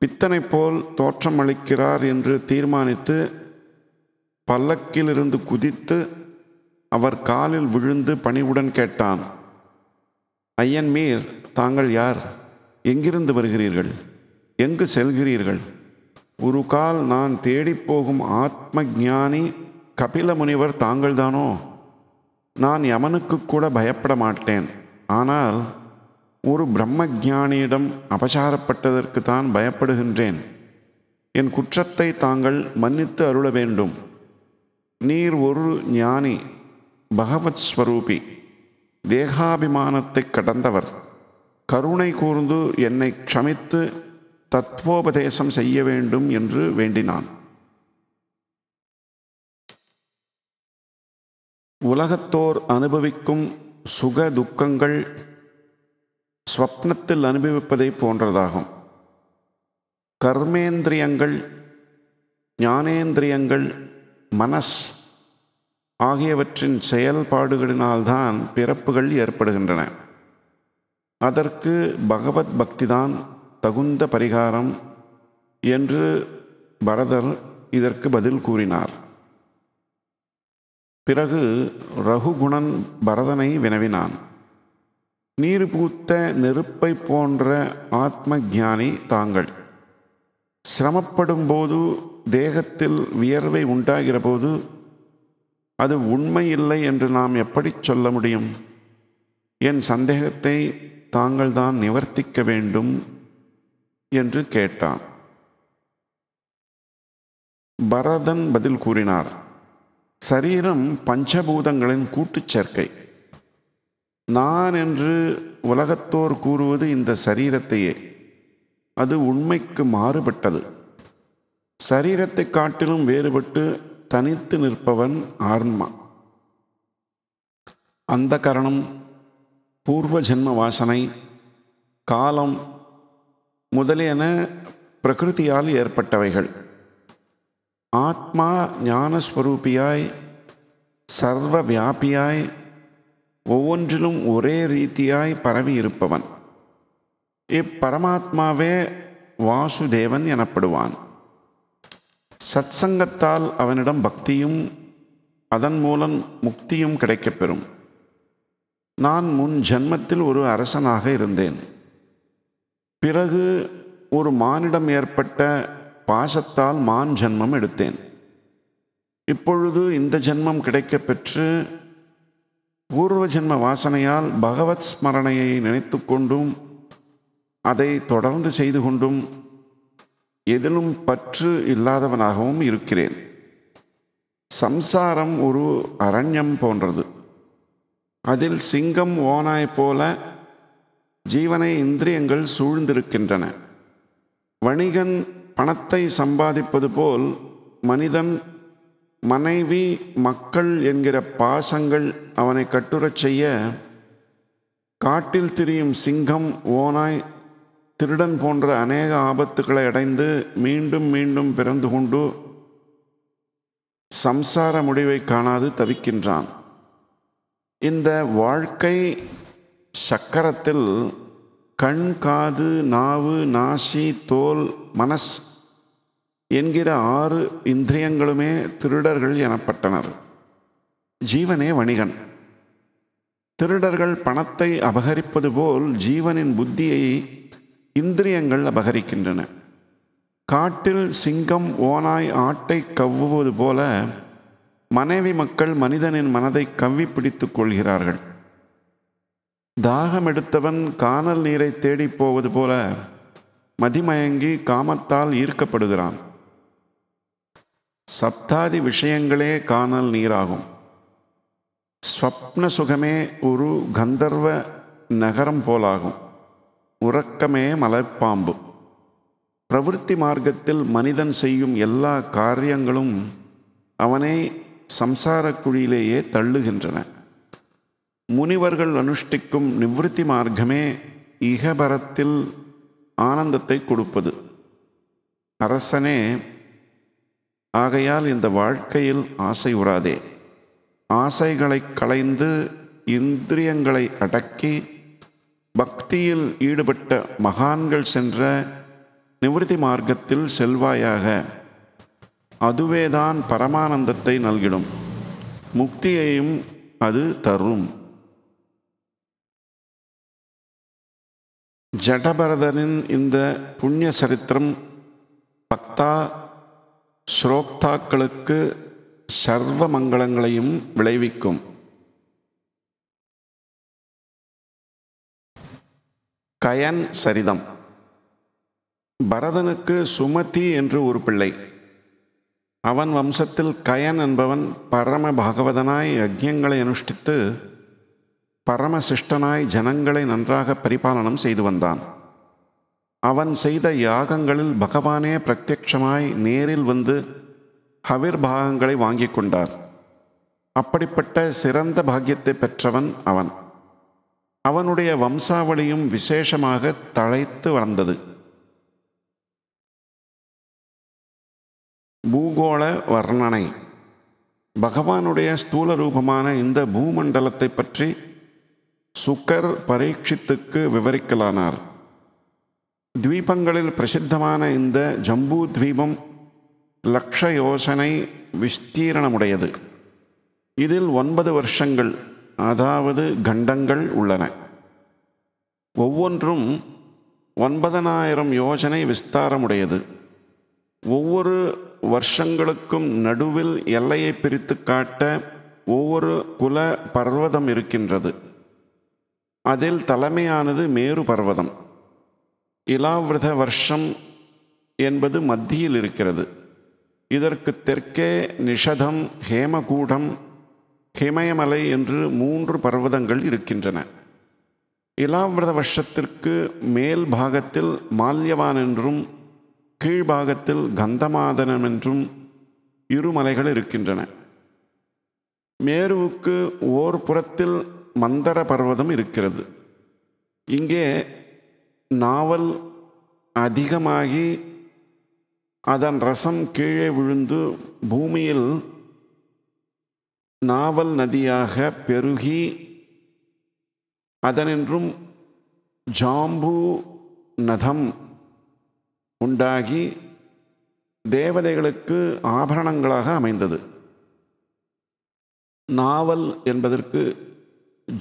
பித்தனை போல் தோற்றமளிக்கிறார் என்று தீர்மானித்து பல்லக்கிலிருந்து குதித்து அவர் காலில் விழுந்து பணிவுடன் கேட்டான் ஐயன் மீர் தாங்கள் யார் எங்கிருந்து வருகிறீர்கள் எங்கு செல்கிறீர்கள் ஒரு கால் நான் தேடிப்போகும் ஆத்ம ஜானி கபில முனிவர் தாங்கள்தானோ நான் யமனுக்கு கூட பயப்பட மாட்டேன் ஆனால் ஒரு பிரம்ம ஜானியிடம் அபசாரப்பட்டதற்கு தான் பயப்படுகின்றேன் என் குற்றத்தை தாங்கள் மன்னித்து அருள வேண்டும் நீர் ஒரு ஞானி பகவத் ஸ்வரூபி தேகாபிமானத்தை கடந்தவர் கருணை கூர்ந்து என்னை க்ஷமித்து தத்வோபதேசம் செய்ய வேண்டும் என்று வேண்டினான் உலகத்தோர் அனுபவிக்கும் சுக துக்கங்கள் ஸ்வப்னத்தில் அனுபவிப்பதை போன்றதாகும் கர்மேந்திரியங்கள் ஞானேந்திரியங்கள் மனஸ் ஆகியவற்றின் செயல்பாடுகளினால்தான் பிறப்புகள் ஏற்படுகின்றன அதற்கு பகவத் பக்திதான் தகுந்த பரிகாரம் என்று பரதர் இதற்கு பதில் கூறினார் பிறகு ரகுகுணன் பரதனை வினவினான் நீர் பூத்த நெருப்பை போன்ற ஆத்ம ஜானி தாங்கள் சிரமப்படும் போது தேகத்தில் வியர்வை உண்டாகிற போது அது உண்மை இல்லை என்று நாம் எப்படி சொல்ல முடியும் என் சந்தேகத்தை தாங்கள் தான் நிவர்த்திக்க வேண்டும் என்று கேட்டான் பரதன் பதில் கூறினார் சரீரம் பஞ்சபூதங்களின் கூட்டுச் சேர்க்கை நான் என்று உலகத்தோர் கூறுவது இந்த சரீரத்தையே அது உண்மைக்கு மாறுபட்டது சரீரத்தை காட்டிலும் வேறுபட்டு தனித்து நிற்பவன் ஆன்மா அந்த கரணம் பூர்வ ஜென்ம வாசனை காலம் முதலியன பிரகிருதியால் ஏற்பட்டவைகள் ஆத்மா ஞானஸ்வரூபியாய் சர்வ வியாபியாய் ஒவ்வொன்றிலும் ஒரே ரீதியாய் பரவி இருப்பவன் இப்பரமாத்மாவே வாசுதேவன் எனப்படுவான் சத் சங்கத்தால் அவனிடம் பக்தியும் அதன் மூலம் முக்தியும் கிடைக்கப்பெறும் நான் முன் ஜன்மத்தில் ஒரு அரசனாக இருந்தேன் பிறகு ஒரு மானிடம் ஏற்பட்ட பாசத்தால் மான் ஜென்மம் எடுத்தேன் இப்பொழுது இந்த ஜென்மம் கிடைக்கப்பெற்று பூர்வ ஜென்ம வாசனையால் பகவத் ஸ்மரணையை நினைத்து கொண்டும் அதை தொடர்ந்து செய்து கொண்டும் எதிலும் பற்று இல்லாதவனாகவும் இருக்கிறேன் சம்சாரம் ஒரு அரண்யம் போன்றது அதில் சிங்கம் ஓனாய் போல ஜீவனை இந்திரியங்கள் சூழ்ந்திருக்கின்றன வணிகன் பணத்தை சம்பாதிப்பது போல் மனிதன் மனைவி மக்கள் என்கிற பாசங்கள் அவனை கட்டுரச் செய்ய காட்டில் திரியும் சிங்கம் ஓனாய் திருடன் போன்ற அநேக ஆபத்துக்களை அடைந்து மீண்டும் மீண்டும் பிறந்து கொண்டு சம்சார முடிவை காணாது தவிக்கின்றான் இந்த வாழ்க்கை சக்கரத்தில் கண் காது நாவு நாசி தோல் மனஸ் என்கிற ஆறு இந்திரியங்களுமே திருடர்கள் எனப்பட்டனர் ஜீவனே வணிகன் திருடர்கள் பணத்தை அபகரிப்பது போல் ஜீவனின் புத்தியை இந்திரியங்கள் அபகரிக்கின்றன காட்டில் சிங்கம் ஓனாய் ஆட்டை கவ்வுவது போல மனைவி மக்கள் மனிதனின் மனதை கவ்வி பிடித்துக் கொள்கிறார்கள் தாகம் எடுத்தவன் காணல் நீரை தேடிப் போவது போல மதிமயங்கி காமத்தால் ஈர்க்கப்படுகிறான் சப்தாதி விஷயங்களே காணல் நீராகும் ஸ்வப்ன சுகமே ஒரு கந்தர்வ நகரம் போலாகும் உறக்கமே மலைப்பாம்பு பிரவிற்த்தி மார்க்கத்தில் மனிதன் செய்யும் எல்லா காரியங்களும் அவனை சம்சாரக் குழியிலேயே தள்ளுகின்றன முனிவர்கள் அனுஷ்டிக்கும் நிவృத்தி மார்க்கமே இகபரத்தில் ஆனந்தத்தை கொடுப்பது அரசனே ஆகையால் இந்த வாழ்க்கையில் ஆசை உறாதே ஆசைகளை களைந்து இந்திரியங்களை அடக்கி பக்தியில் ஈடுபட்ட மகான்கள் சென்ற நிவர்த்தி மார்க்கத்தில் செல்வாயாக அதுவேதான் பரமானந்தத்தை நல்கிடும் முக்தியையும் அது தரும் ஜடபரதனின் இந்த புண்ணிய சரித்திரம் பக்தா ஸ்ரோக்தாக்களுக்கு சர்வ மங்களங்களையும் விளைவிக்கும் கயன் சரிதம் பரதனுக்கு சுமதி என்று ஒரு பிள்ளை அவன் வம்சத்தில் கயன் என்பவன் பரம பாகவதனாய் யஜ்யங்களை அனுஷ்டித்து பரமசிஷ்டனாய் ஜனங்களை நன்றாக பரிபாலனம் செய்து வந்தான் அவன் செய்த யாகங்களில் பகவானே பிரத்யட்சமாய் நேரில் வந்து ஹவிர் பாகங்களை வாங்கி கொண்டார் அப்படிப்பட்ட சிறந்த பாக்கியத்தை பெற்றவன் அவன் அவனுடைய வம்சாவளியும் விசேஷமாக தழைத்து வளர்ந்தது பூகோள வர்ணனை பகவானுடைய ஸ்தூல ரூபமான இந்த பூமண்டலத்தை பற்றி சுக்கர் பரீட்சித்துக்கு விவரிக்கலானார் தீபங்களில் பிரசித்தமான இந்த ஜம்பு தீபம் லக்ஷ யோசனை விஸ்தீரணமுடையது இதில் ஒன்பது வருஷங்கள் அதாவது கண்டங்கள் உள்ளன ஒவ்வொன்றும் ஒன்பதனாயிரம் யோஜனை விஸ்தாரமுடையது ஒவ்வொரு வருஷங்களுக்கும் நடுவில் எல்லையை பிரித்து காட்ட ஒவ்வொரு குல பர்வதம் இருக்கின்றது அதில் தலைமையானது மேரு பர்வதம் இலாவிரத வருஷம் என்பது மத்தியில் இருக்கிறது இதற்கு தெற்கே நிஷதம் ஹேமகூடம் ஹிமயமலை என்று மூன்று பர்வதங்கள் இருக்கின்றன இலாவிரத வருஷத்திற்கு மேல் பாகத்தில் மால்யவான் என்றும் கீழ்பாகத்தில் கந்தமாதனம் என்றும் இருமலைகள் இருக்கின்றன மேருவுக்கு ஓர் புறத்தில் மந்தர பர்வதம் இருக்கிறது இங்கே நாவல் அதிகமாகி அதன் ரசம் கீழே விழுந்து பூமியில் நாவல் நதியாக பெருகி அதனின்றும் ஜாம்பூ நதம் உண்டாகி தேவதைகளுக்கு ஆபரணங்களாக அமைந்தது நாவல் என்பதற்கு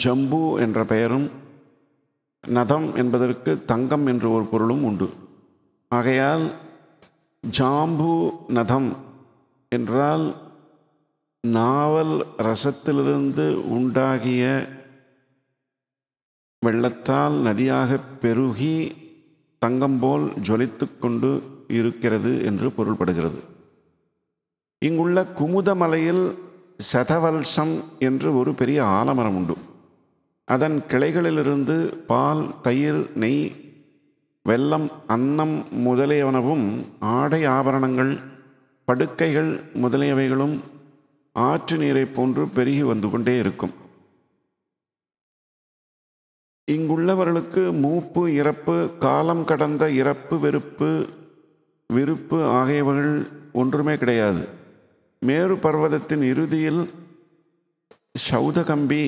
ஜம்பு என்ற பெயரும் நதம் என்பதற்கு தங்கம் என்ற ஒரு பொருளும் உண்டு ஆகையால் ஜாம்பு நதம் என்றால் நாவல் ரசத்திலிருந்து உண்டாகிய வெள்ளத்தால் நதியாக பெருகி தங்கம் போல் ஜொலித்து கொண்டு இருக்கிறது என்று பொருள்படுகிறது இங்குள்ள குமுதமலையில் சதவல்சம் என்று ஒரு பெரிய ஆலமரம் உண்டு அதன் கிளைகளிலிருந்து பால் தயிர் நெய் வெல்லம் அன்னம் முதலியவனவும் ஆடை ஆபரணங்கள் படுக்கைகள் முதலியவைகளும் ஆற்று நீரை போன்று பெருகி வந்து கொண்டே இருக்கும் இங்குள்ளவர்களுக்கு மூப்பு இறப்பு காலம் கடந்த இறப்பு வெறுப்பு விருப்பு ஆகியவைகள் ஒன்றுமே கிடையாது மேரு பர்வதத்தின் இறுதியில் சௌதகம்பி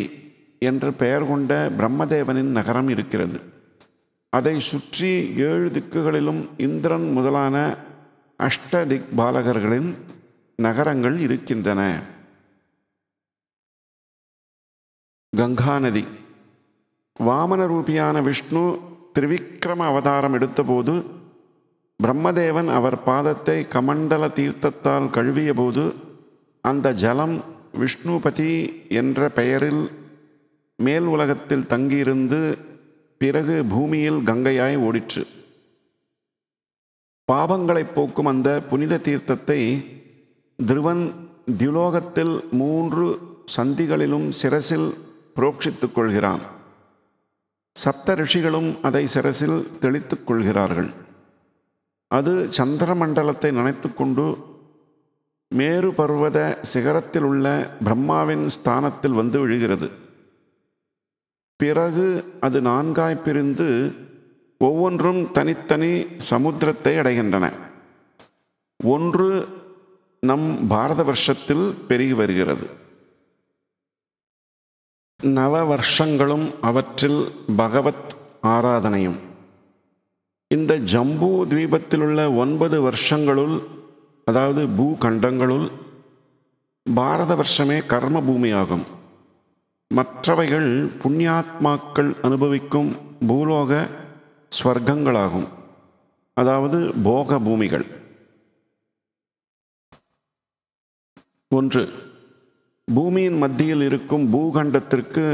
என்று பெயர் கொண்ட பிரம்மதேவனின் நகரம் இருக்கிறது அதை சுற்றி ஏழு திக்குகளிலும் இந்திரன் முதலான அஷ்டதிக் பாலகர்களின் நகரங்கள் இருக்கின்றன கங்கா நதி வாமன ரூபியான விஷ்ணு திரிவிக்ரம அவதாரம் எடுத்தபோது பிரம்மதேவன் அவர் பாதத்தை கமண்டல தீர்த்தத்தால் கழுவியபோது அந்த ஜலம் விஷ்ணுபதி என்ற பெயரில் மேல் உலகத்தில் தங்கியிருந்து பிறகு பூமியில் கங்கையாய் ஓடிற்று பாவங்களை போக்கும் அந்த புனித தீர்த்தத்தை திருவன் திலோகத்தில் மூன்று சந்திகளிலும் சிரசில் புரோட்சித்துக் கொள்கிறான் சப்த ரிஷிகளும் அதை சிரசில் தெளித்துக் கொள்கிறார்கள் அது சந்திரமண்டலத்தை நினைத்து கொண்டு மேரு பர்வத சிகரத்தில் உள்ள பிரம்மாவின் ஸ்தானத்தில் வந்து விழுகிறது பிறகு அது நான்காய் பிரிந்து ஒவ்வொன்றும் தனித்தனி சமுத்திரத்தை அடைகின்றன ஒன்று நம் பாரத வருஷத்தில் பெருகி வருகிறது நவ வருஷங்களும் அவற்றில் பகவத் ஆராதனையும் இந்த ஜம்பு உள்ள ஒன்பது வருஷங்களுள் அதாவது பூ கண்டங்களுள் பாரத வருஷமே கர்ம பூமியாகும் மற்றவைகள் புண்ணியாத்மாக்கள் அனுபவிக்கும் பூலோக ஸ்வர்க்கங்களாகும் அதாவது போக பூமிகள் ஒன்று பூமியின் மத்தியில் இருக்கும் பூகண்டத்திற்கு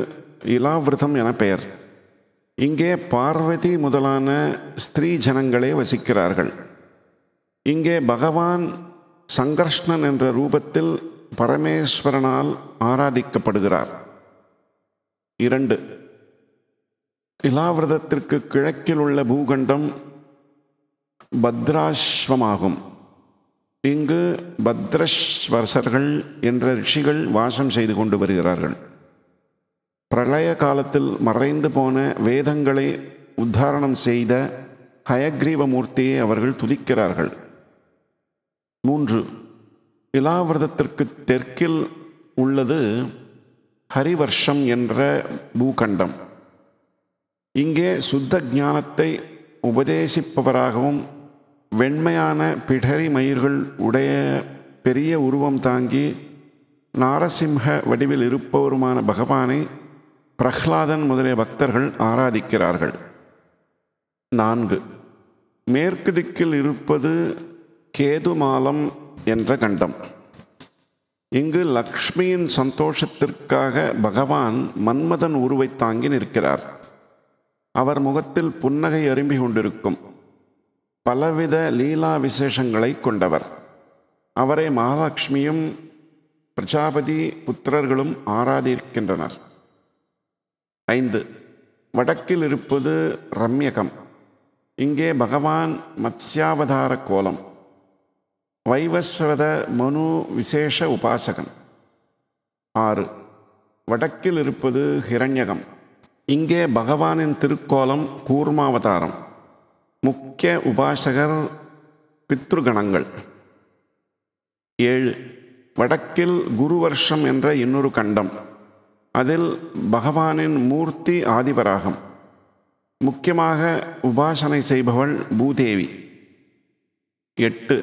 இலாவிரதம் என பெயர் இங்கே பார்வதி முதலான ஸ்திரீ ஜனங்களே வசிக்கிறார்கள் இங்கே பகவான் சங்கர்ஷ்ணன் என்ற ரூபத்தில் பரமேஸ்வரனால் ஆராதிக்கப்படுகிறார் இரண்டு இலாவிரதத்திற்கு கிழக்கில் உள்ள பூகண்டம் பத்ராஸ்வமாகும் இங்கு பத்ரஸ்வரசர்கள் என்ற ரிஷிகள் வாசம் செய்து கொண்டு வருகிறார்கள் பிரளய காலத்தில் மறைந்து போன வேதங்களை உத்தாரணம் செய்த ஹயக்ரீவ மூர்த்தியை அவர்கள் துதிக்கிறார்கள் மூன்று இலாவிரதத்திற்கு தெற்கில் உள்ளது ஹரிவர்ஷம் என்ற பூகண்டம் இங்கே சுத்த ஞானத்தை உபதேசிப்பவராகவும் வெண்மையான பிடரி மயிர்கள் உடைய பெரிய உருவம் தாங்கி நாரசிம்ஹ வடிவில் இருப்பவருமான பகவானை பிரஹ்லாதன் முதலிய பக்தர்கள் ஆராதிக்கிறார்கள் நான்கு மேற்கு திக்கில் இருப்பது கேதுமாலம் என்ற கண்டம் இங்கு லக்ஷ்மியின் சந்தோஷத்திற்காக பகவான் மன்மதன் உருவை தாங்கி நிற்கிறார் அவர் முகத்தில் புன்னகை அரும்பி கொண்டிருக்கும் பலவித லீலா விசேஷங்களை கொண்டவர் அவரை மகாலட்சுமியும் பிரஜாபதி புத்திரர்களும் ஆராதிக்கின்றனர் ஐந்து வடக்கில் இருப்பது ரம்யகம் இங்கே பகவான் மத்ஸ்யாவதார கோலம் வைவஸ்வத மனு விசேஷ உபாசகன் ஆறு வடக்கில் இருப்பது ஹிரண்யகம் இங்கே பகவானின் திருக்கோலம் கூர்மாவதாரம் முக்கிய உபாசகர் பித்ருகணங்கள் ஏழு வடக்கில் குரு வருஷம் என்ற இன்னொரு கண்டம் அதில் பகவானின் மூர்த்தி ஆதிவராகம் முக்கியமாக உபாசனை செய்பவள் பூதேவி எட்டு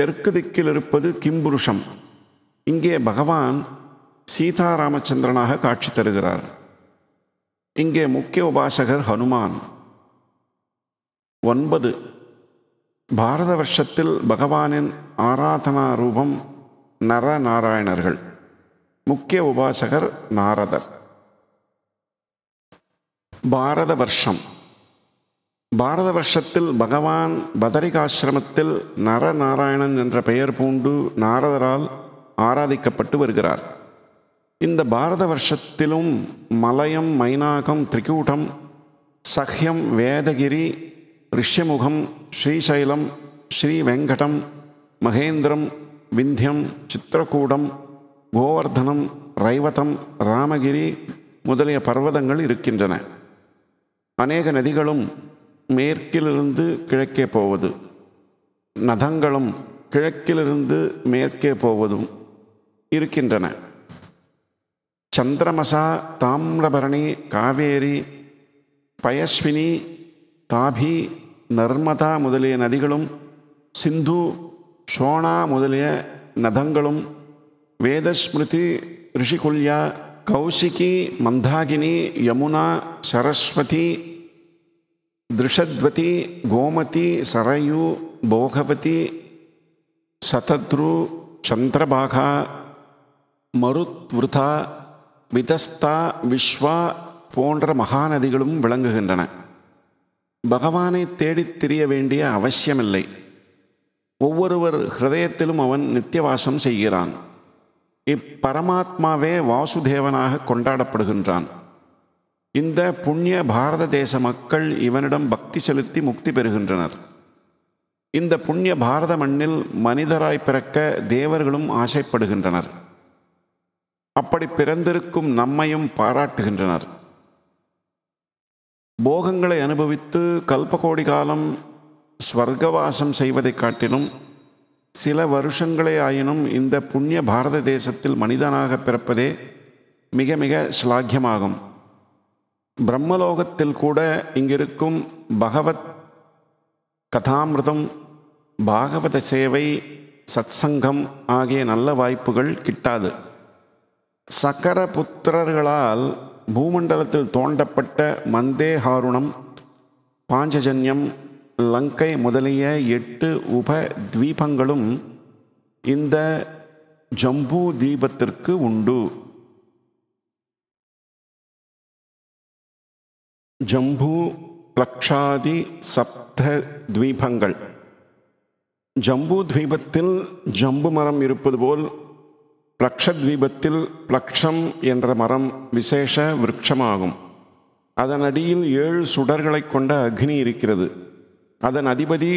தெற்கு திக்கில் இருப்பது கிம்புருஷம் இங்கே பகவான் சீதாராமச்சந்திரனாக காட்சி தருகிறார் இங்கே முக்கிய உபாசகர் ஹனுமான் ஒன்பது பாரத வருஷத்தில் பகவானின் ஆராதனா ரூபம் நரநாராயணர்கள் முக்கிய உபாசகர் நாரதர் பாரத வருஷம் பாரத வருஷத்தில் பகவான் பதரிகாசிரமத்தில் நரநாராயணன் என்ற பெயர் பூண்டு நாரதரால் ஆராதிக்கப்பட்டு வருகிறார் இந்த பாரத வருஷத்திலும் மலயம் மைனாகம் திரிகூட்டம் சஹ்யம் வேதகிரி ரிஷ்யமுகம் ஸ்ரீசைலம் ஸ்ரீ வெங்கடம் மகேந்திரம் விந்தியம் சித்திரக்கூடம் கோவர்தனம் ரைவதம் ராமகிரி முதலிய பர்வதங்கள் இருக்கின்றன அநேக நதிகளும் மேற்கிலிருந்து கிழக்கே போவது நதங்களும் கிழக்கிலிருந்து மேற்கே போவதும் இருக்கின்றன சந்திரமசா தாமிரபரணி காவேரி பயஸ்வினி தாபி நர்மதா முதலிய நதிகளும் சிந்து சோனா முதலிய நதங்களும் வேதஸ்மிருதி ரிஷிகுல்யா கௌசிகி மந்தாகினி யமுனா சரஸ்வதி திருஷத்வதி கோமதி சரயு போகவதி சதத்ரு சந்திரபாகா மருத்வருதா விதஸ்தா விஸ்வா போன்ற மகாநதிகளும் விளங்குகின்றன பகவானை தேடித் திரிய வேண்டிய அவசியமில்லை ஒவ்வொருவர் ஹிருதயத்திலும் அவன் நித்தியவாசம் செய்கிறான் இப்பரமாத்மாவே வாசுதேவனாக கொண்டாடப்படுகின்றான் இந்த புண்ணிய பாரத தேச மக்கள் இவனிடம் பக்தி செலுத்தி முக்தி பெறுகின்றனர் இந்த புண்ணிய பாரத மண்ணில் மனிதராய் பிறக்க தேவர்களும் ஆசைப்படுகின்றனர் அப்படி பிறந்திருக்கும் நம்மையும் பாராட்டுகின்றனர் போகங்களை அனுபவித்து கல்பகோடி காலம் ஸ்வர்கவாசம் செய்வதைக் காட்டிலும் சில வருஷங்களே ஆயினும் இந்த புண்ணிய பாரத தேசத்தில் மனிதனாக பிறப்பதே மிக மிக ஸ்லாகியமாகும் பிரம்மலோகத்தில் கூட இங்கிருக்கும் பகவத் கதாமிரதம் பாகவத சேவை சத்சங்கம் ஆகிய நல்ல வாய்ப்புகள் கிட்டாது சக்கர புத்திரர்களால் பூமண்டலத்தில் தோண்டப்பட்ட மந்தேஹாருணம் பாஞ்சஜன்யம் லங்கை முதலிய எட்டு உப தீபங்களும் இந்த ஜம்பு தீபத்திற்கு உண்டு ஜம்பு லக்ஷாதி சப்த துவீபங்கள் ஜம்பு துவீபத்தில் ஜம்பு மரம் இருப்பது போல் லக்ஷத்வீபத்தில் பிளக்ஷம் என்ற மரம் விசேஷ விருட்சமாகும் அதன் அடியில் ஏழு சுடர்களை கொண்ட அக்னி இருக்கிறது அதன் அதிபதி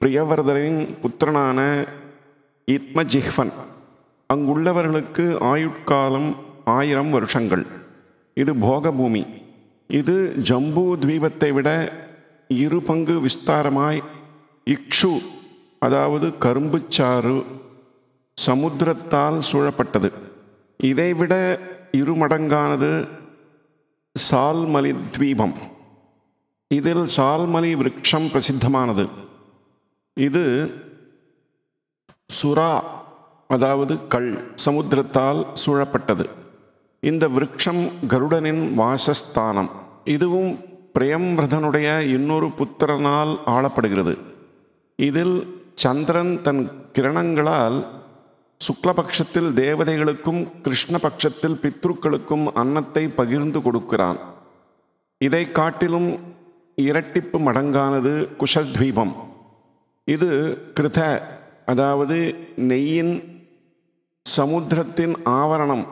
பிரியவர்தனின் புத்திரனான இத்மஜிஹ்வன் அங்குள்ளவர்களுக்கு ஆயுட்காலம் ஆயிரம் வருஷங்கள் இது போகபூமி இது ஜம்பு தீபத்தை விட இரு பங்கு விஸ்தாரமாய் இக்ஷு அதாவது கரும்புச்சாறு சமுத்திரத்தால் சூழப்பட்டது இதைவிட இருமடங்கானது சால்மலி தீபம் இதில் சால்மலி விரக்ஷம் பிரசித்தமானது இது சுறா அதாவது கள் சமுத்திரத்தால் சூழப்பட்டது இந்த விரக்ஷம் கருடனின் வாசஸ்தானம் இதுவும் பிரேம்வர்தனுடைய இன்னொரு புத்திரனால் ஆளப்படுகிறது இதில் சந்திரன் தன் கிரணங்களால் சுக்லபக்ஷத்தில் தேவதைகளுக்கும் கிருஷ்ணபக்ஷத்தில் பித்ருக்களுக்கும் அன்னத்தை பகிர்ந்து கொடுக்கிறான் இதை காட்டிலும் இரட்டிப்பு மடங்கானது குஷத்வீபம் இது கிருத அதாவது நெய்யின் சமுத்திரத்தின் ஆவரணம்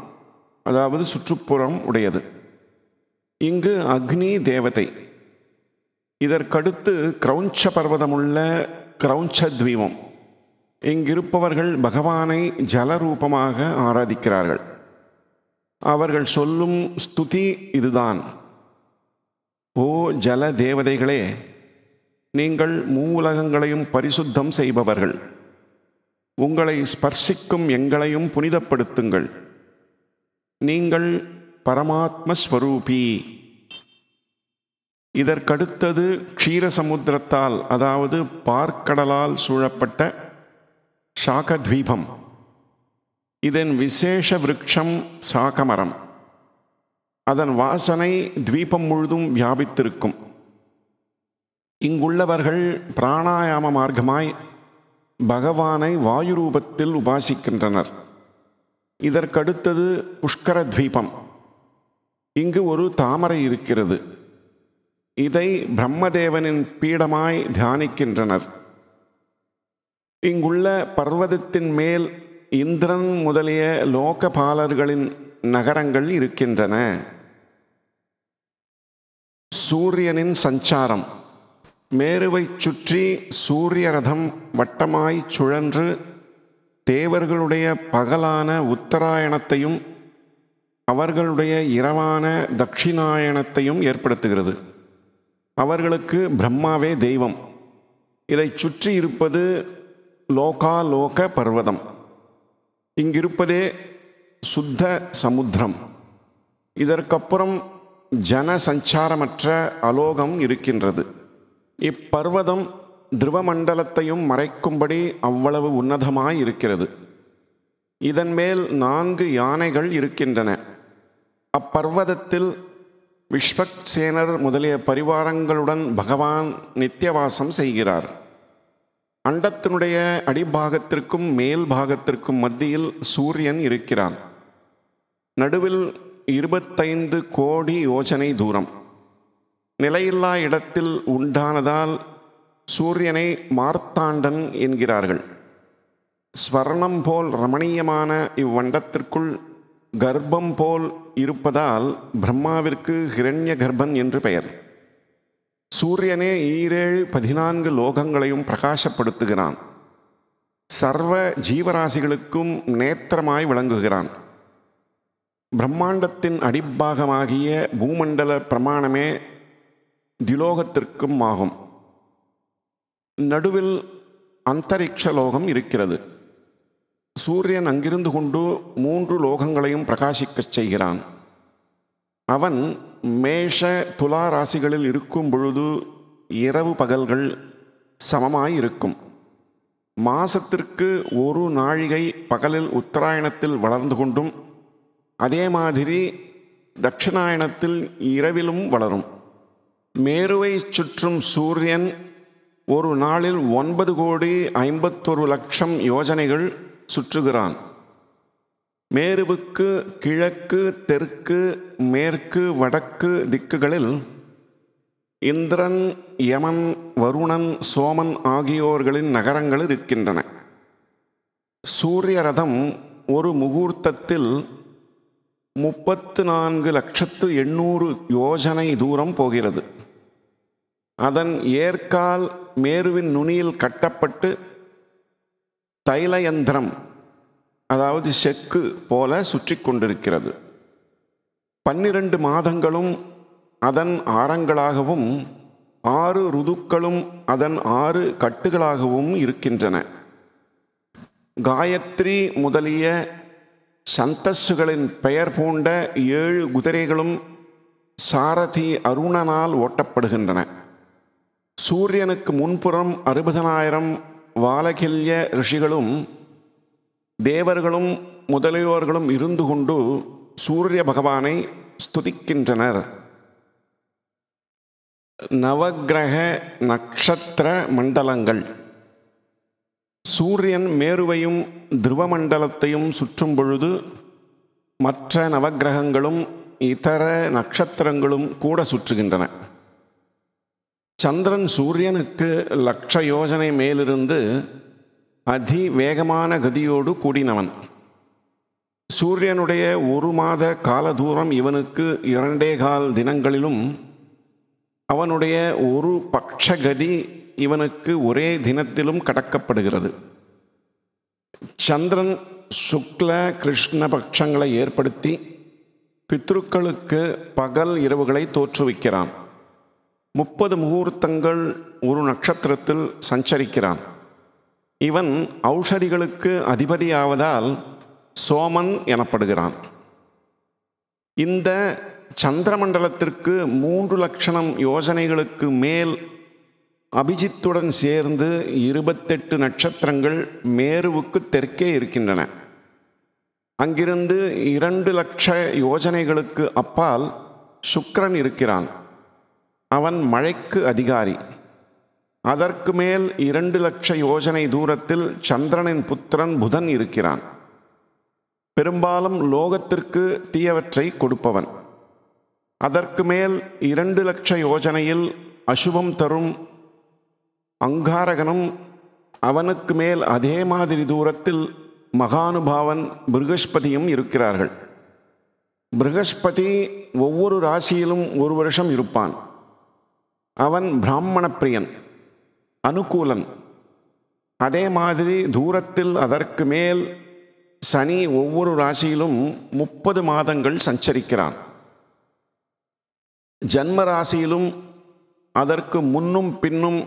அதாவது சுற்றுப்புறம் உடையது இங்கு அக்னி தேவதை இதற்கடுத்து கிரௌஞ்ச பர்வதமுள்ள கிரௌஞ்ச துவீபம் இங்கிருப்பவர்கள் பகவானை ஜலரூபமாக ஆராதிக்கிறார்கள் அவர்கள் சொல்லும் ஸ்துதி இதுதான் ஓ ஜல தேவதைகளே நீங்கள் மூலகங்களையும் பரிசுத்தம் செய்பவர்கள் உங்களை ஸ்பர்சிக்கும் எங்களையும் புனிதப்படுத்துங்கள் நீங்கள் பரமாத்மஸ்வரூபி இதற்கடுத்தது க்ஷீரசமுத்திரத்தால் அதாவது பார்க்கடலால் சூழப்பட்ட சாகத்வீபம் இதன் விசேஷ விரக்ஷம் சாகமரம் அதன் வாசனை துவீபம் முழுதும் வியாபித்திருக்கும் இங்குள்ளவர்கள் பிராணாயாம மார்க்கமாய் பகவானை வாயு ரூபத்தில் உபாசிக்கின்றனர் இதற்கடுத்தது புஷ்கர துவீபம் இங்கு ஒரு தாமரை இருக்கிறது இதை பிரம்மதேவனின் பீடமாய் தியானிக்கின்றனர் இங்குள்ள பர்வதத்தின் மேல் இந்திரன் முதலிய லோகபாலர்களின் நகரங்கள் இருக்கின்றன சூரியனின் சஞ்சாரம் மேருவைச் சுற்றி சூரிய ரதம் வட்டமாய் சுழன்று தேவர்களுடைய பகலான உத்தராயணத்தையும் அவர்களுடைய இரவான தட்சிணாயணத்தையும் ஏற்படுத்துகிறது அவர்களுக்கு பிரம்மாவே தெய்வம் இதை சுற்றி இருப்பது லோகாலோக பர்வதம் இங்கிருப்பதே சுத்த சமுத்திரம் இதற்கப்புறம் ஜன சஞ்சாரமற்ற அலோகம் இருக்கின்றது இப்பர்வதம் திருவமண்டலத்தையும் மறைக்கும்படி அவ்வளவு உன்னதமாய் இருக்கிறது இதன் மேல் நான்கு யானைகள் இருக்கின்றன அப்பர்வதத்தில் விஸ்வக்சேனர் முதலிய பரிவாரங்களுடன் பகவான் நித்தியவாசம் செய்கிறார் அண்டத்தினுடைய அடிபாகத்திற்கும் மேல் பாகத்திற்கும் மத்தியில் சூரியன் இருக்கிறான் நடுவில் இருபத்தைந்து கோடி யோஜனை தூரம் நிலையில்லா இடத்தில் உண்டானதால் சூரியனை மார்த்தாண்டன் என்கிறார்கள் ஸ்வர்ணம் போல் ரமணீயமான இவ்வண்டத்திற்குள் கர்ப்பம் போல் இருப்பதால் பிரம்மாவிற்கு ஹிரண்ய கர்ப்பன் என்று பெயர் சூரியனே ஈரேழு பதினான்கு லோகங்களையும் பிரகாசப்படுத்துகிறான் சர்வ ஜீவராசிகளுக்கும் நேத்திரமாய் விளங்குகிறான் பிரம்மாண்டத்தின் அடிப்பாகமாகிய பூமண்டல பிரமாணமே திலோகத்திற்கும் ஆகும் நடுவில் அந்தரிக்ஷலோகம் இருக்கிறது சூரியன் அங்கிருந்து கொண்டு மூன்று லோகங்களையும் பிரகாசிக்கச் செய்கிறான் அவன் மேஷ துலா ராசிகளில் இருக்கும் பொழுது இரவு பகல்கள் சமமாய் இருக்கும் மாசத்திற்கு ஒரு நாழிகை பகலில் உத்தராயணத்தில் வளர்ந்து கொண்டும் அதே மாதிரி தட்சிணாயணத்தில் இரவிலும் வளரும் மேருவை சுற்றும் சூரியன் ஒரு நாளில் ஒன்பது கோடி ஐம்பத்தொரு லட்சம் யோஜனைகள் சுற்றுகிறான் மேருவுக்கு கிழக்கு தெற்கு மேற்கு வடக்கு திக்குகளில் இந்திரன் யமன் வருணன் சோமன் ஆகியோர்களின் நகரங்கள் இருக்கின்றன சூரிய ரதம் ஒரு முகூர்த்தத்தில் முப்பத்து நான்கு லட்சத்து எண்ணூறு யோஜனை தூரம் போகிறது அதன் ஏற்கால் மேருவின் நுனியில் கட்டப்பட்டு தைலயந்திரம் அதாவது செக்கு போல சுற்றி கொண்டிருக்கிறது பன்னிரண்டு மாதங்களும் அதன் ஆரங்களாகவும் ஆறு ருதுக்களும் அதன் ஆறு கட்டுகளாகவும் இருக்கின்றன காயத்ரி முதலிய சந்தஸ்ஸுகளின் பெயர் பூண்ட ஏழு குதிரைகளும் சாரதி அருணனால் ஓட்டப்படுகின்றன சூரியனுக்கு முன்புறம் அறுபதனாயிரம் வாலகில்ய ரிஷிகளும் தேவர்களும் முதலியோர்களும் இருந்து கொண்டு சூரிய பகவானை ஸ்துதிக்கின்றனர் நவகிரக நட்சத்திர மண்டலங்கள் சூரியன் மேருவையும் திருவமண்டலத்தையும் சுற்றும் பொழுது மற்ற நவகிரகங்களும் இதர நட்சத்திரங்களும் கூட சுற்றுகின்றன சந்திரன் சூரியனுக்கு லட்ச யோஜனை மேலிருந்து அதி வேகமான கதியோடு கூடினவன் சூரியனுடைய ஒரு மாத கால தூரம் இவனுக்கு இரண்டே கால் தினங்களிலும் அவனுடைய ஒரு கதி இவனுக்கு ஒரே தினத்திலும் கடக்கப்படுகிறது சந்திரன் சுக்ல கிருஷ்ண பட்சங்களை ஏற்படுத்தி பித்ருக்களுக்கு பகல் இரவுகளை தோற்றுவிக்கிறான் முப்பது முகூர்த்தங்கள் ஒரு நட்சத்திரத்தில் சஞ்சரிக்கிறான் இவன் ஔஷதிகளுக்கு அதிபதியாவதால் சோமன் எனப்படுகிறான் இந்த சந்திரமண்டலத்திற்கு மூன்று லட்சணம் யோஜனைகளுக்கு மேல் அபிஜித்துடன் சேர்ந்து இருபத்தெட்டு நட்சத்திரங்கள் மேருவுக்கு தெற்கே இருக்கின்றன அங்கிருந்து இரண்டு லட்ச யோஜனைகளுக்கு அப்பால் சுக்கரன் இருக்கிறான் அவன் மழைக்கு அதிகாரி அதற்கு மேல் இரண்டு லட்ச யோஜனை தூரத்தில் சந்திரனின் புத்திரன் புதன் இருக்கிறான் பெரும்பாலும் லோகத்திற்கு தீயவற்றை கொடுப்பவன் அதற்கு மேல் இரண்டு லட்ச யோஜனையில் அசுபம் தரும் அங்காரகனும் அவனுக்கு மேல் அதே மாதிரி தூரத்தில் மகானுபாவன் பிருகஸ்பதியும் இருக்கிறார்கள் பிருகஸ்பதி ஒவ்வொரு ராசியிலும் ஒரு வருஷம் இருப்பான் அவன் பிராமண பிரியன் அனுகூலன் அதே மாதிரி தூரத்தில் அதற்கு மேல் சனி ஒவ்வொரு ராசியிலும் முப்பது மாதங்கள் சஞ்சரிக்கிறான் ஜன்ம ராசியிலும் அதற்கு முன்னும் பின்னும்